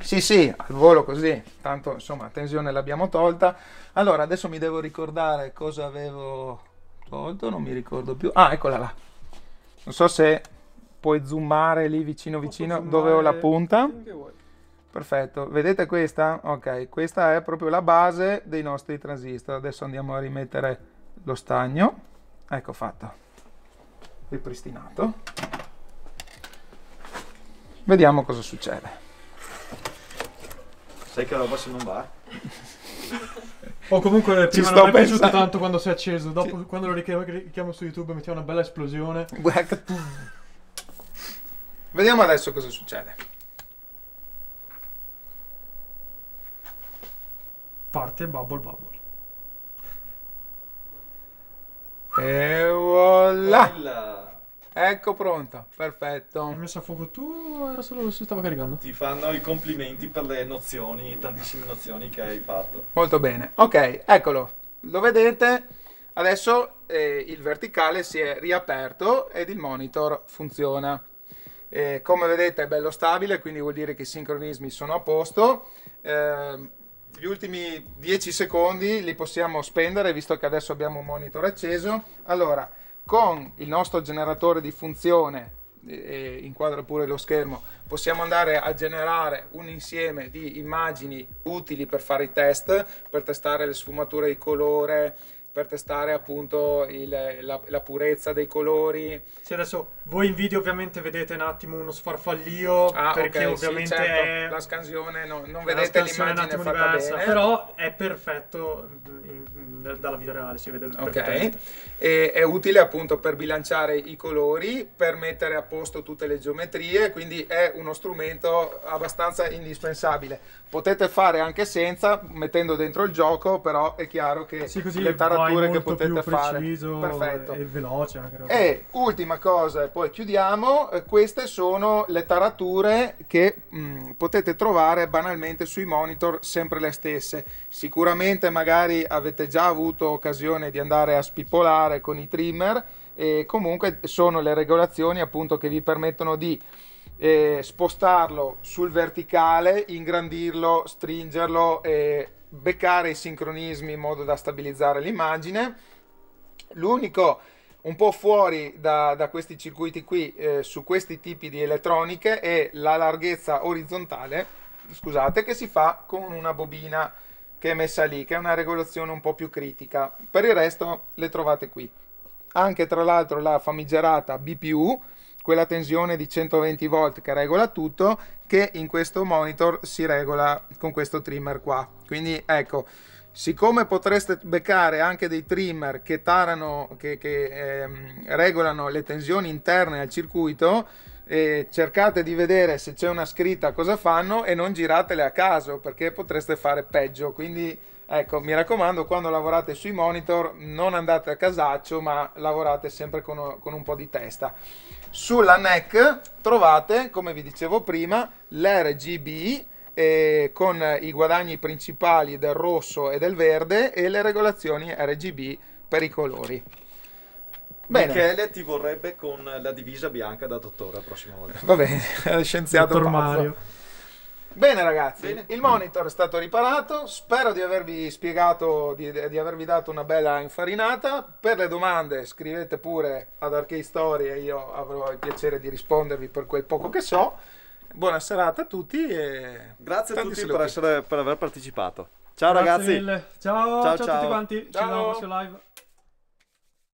Sì, sì, al volo così, tanto insomma tensione l'abbiamo tolta. Allora, adesso mi devo ricordare cosa avevo tolto, non mi ricordo più. Ah, eccola là. Non so se puoi zoomare lì vicino vicino dove ho la punta. Che vuoi perfetto vedete questa ok questa è proprio la base dei nostri transistor adesso andiamo a rimettere lo stagno ecco fatto ripristinato vediamo cosa succede sai che roba se non va <laughs> o comunque prima non è piaciuto tanto quando si è acceso dopo Ci... quando lo richiamo, richiamo su youtube mettiamo una bella esplosione vediamo adesso cosa succede parte Bubble Bubble. E voilà! Bella. Ecco pronta, perfetto. Hai messo a fuoco tu o era solo si stava caricando? Ti fanno i complimenti per le nozioni, tantissime nozioni che hai fatto. Molto bene. Ok, eccolo. Lo vedete? Adesso eh, il verticale si è riaperto ed il monitor funziona. Eh, come vedete è bello stabile, quindi vuol dire che i sincronismi sono a posto. Eh, gli ultimi 10 secondi li possiamo spendere visto che adesso abbiamo un monitor acceso. Allora, con il nostro generatore di funzione e inquadra pure lo schermo, possiamo andare a generare un insieme di immagini utili per fare i test, per testare le sfumature di colore, per testare appunto il, la, la, purezza dei colori. Sì, adesso voi in video ovviamente vedete un attimo uno sfarfallio, ah, perché okay, ovviamente sì, certo. è... la scansione no, non vedete l'immagine fatta diversa, bene. Però è perfetto in, in dalla vita reale, si vede Ok, e è utile appunto per bilanciare i colori, per mettere a posto tutte le geometrie, quindi è uno strumento abbastanza indispensabile. Potete fare anche senza, mettendo dentro il gioco, però è chiaro che sì, le tarature che potete fare... Perfetto. E veloce anche. E ultima cosa, e poi chiudiamo, eh, queste sono le tarature che mh, mm, potete trovare banalmente sui monitor, sempre le stesse. Sicuramente magari avete già avuto avuto occasione di andare a spipolare con i trimmer e comunque sono le regolazioni appunto che vi permettono di eh, spostarlo sul verticale, ingrandirlo, stringerlo e beccare i sincronismi in modo da stabilizzare l'immagine. L'unico un po' fuori da, da questi circuiti qui eh, su questi tipi di elettroniche è la larghezza orizzontale, scusate, che si fa con una bobina che è messa lì, che è una regolazione un po' più critica. Per il resto le trovate qui. Anche tra l'altro la famigerata BPU, quella tensione di 120 volt che regola tutto, che in questo monitor si regola con questo trimmer qua. Quindi ecco, siccome potreste beccare anche dei trimmer che tarano, che, che ehm, regolano le tensioni interne al circuito, cercate di vedere se c'è una scritta cosa fanno e non giratele a caso perché potreste fare peggio. Quindi ecco, mi raccomando, quando lavorate sui monitor non andate a casaccio, ma lavorate sempre con, con un po' di testa. Sulla NEC trovate, come vi dicevo prima, l'RGB eh, con i guadagni principali del rosso e del verde e le regolazioni RGB per i colori. Bene. Michele ti vorrebbe con la divisa bianca da dottore la prossima volta. Va bene, <laughs> scienziato Dottor Mario. Bene ragazzi, bene. il monitor è stato riparato, spero di avervi spiegato, di, di, avervi dato una bella infarinata. Per le domande scrivete pure ad Arcade Story e io avrò il piacere di rispondervi per quel poco che so. Buona serata a tutti e grazie a tutti per, essere, per, aver partecipato. Ciao grazie ragazzi. Mille. ciao, ciao, ciao a tutti quanti. Ciao. Ci vediamo live.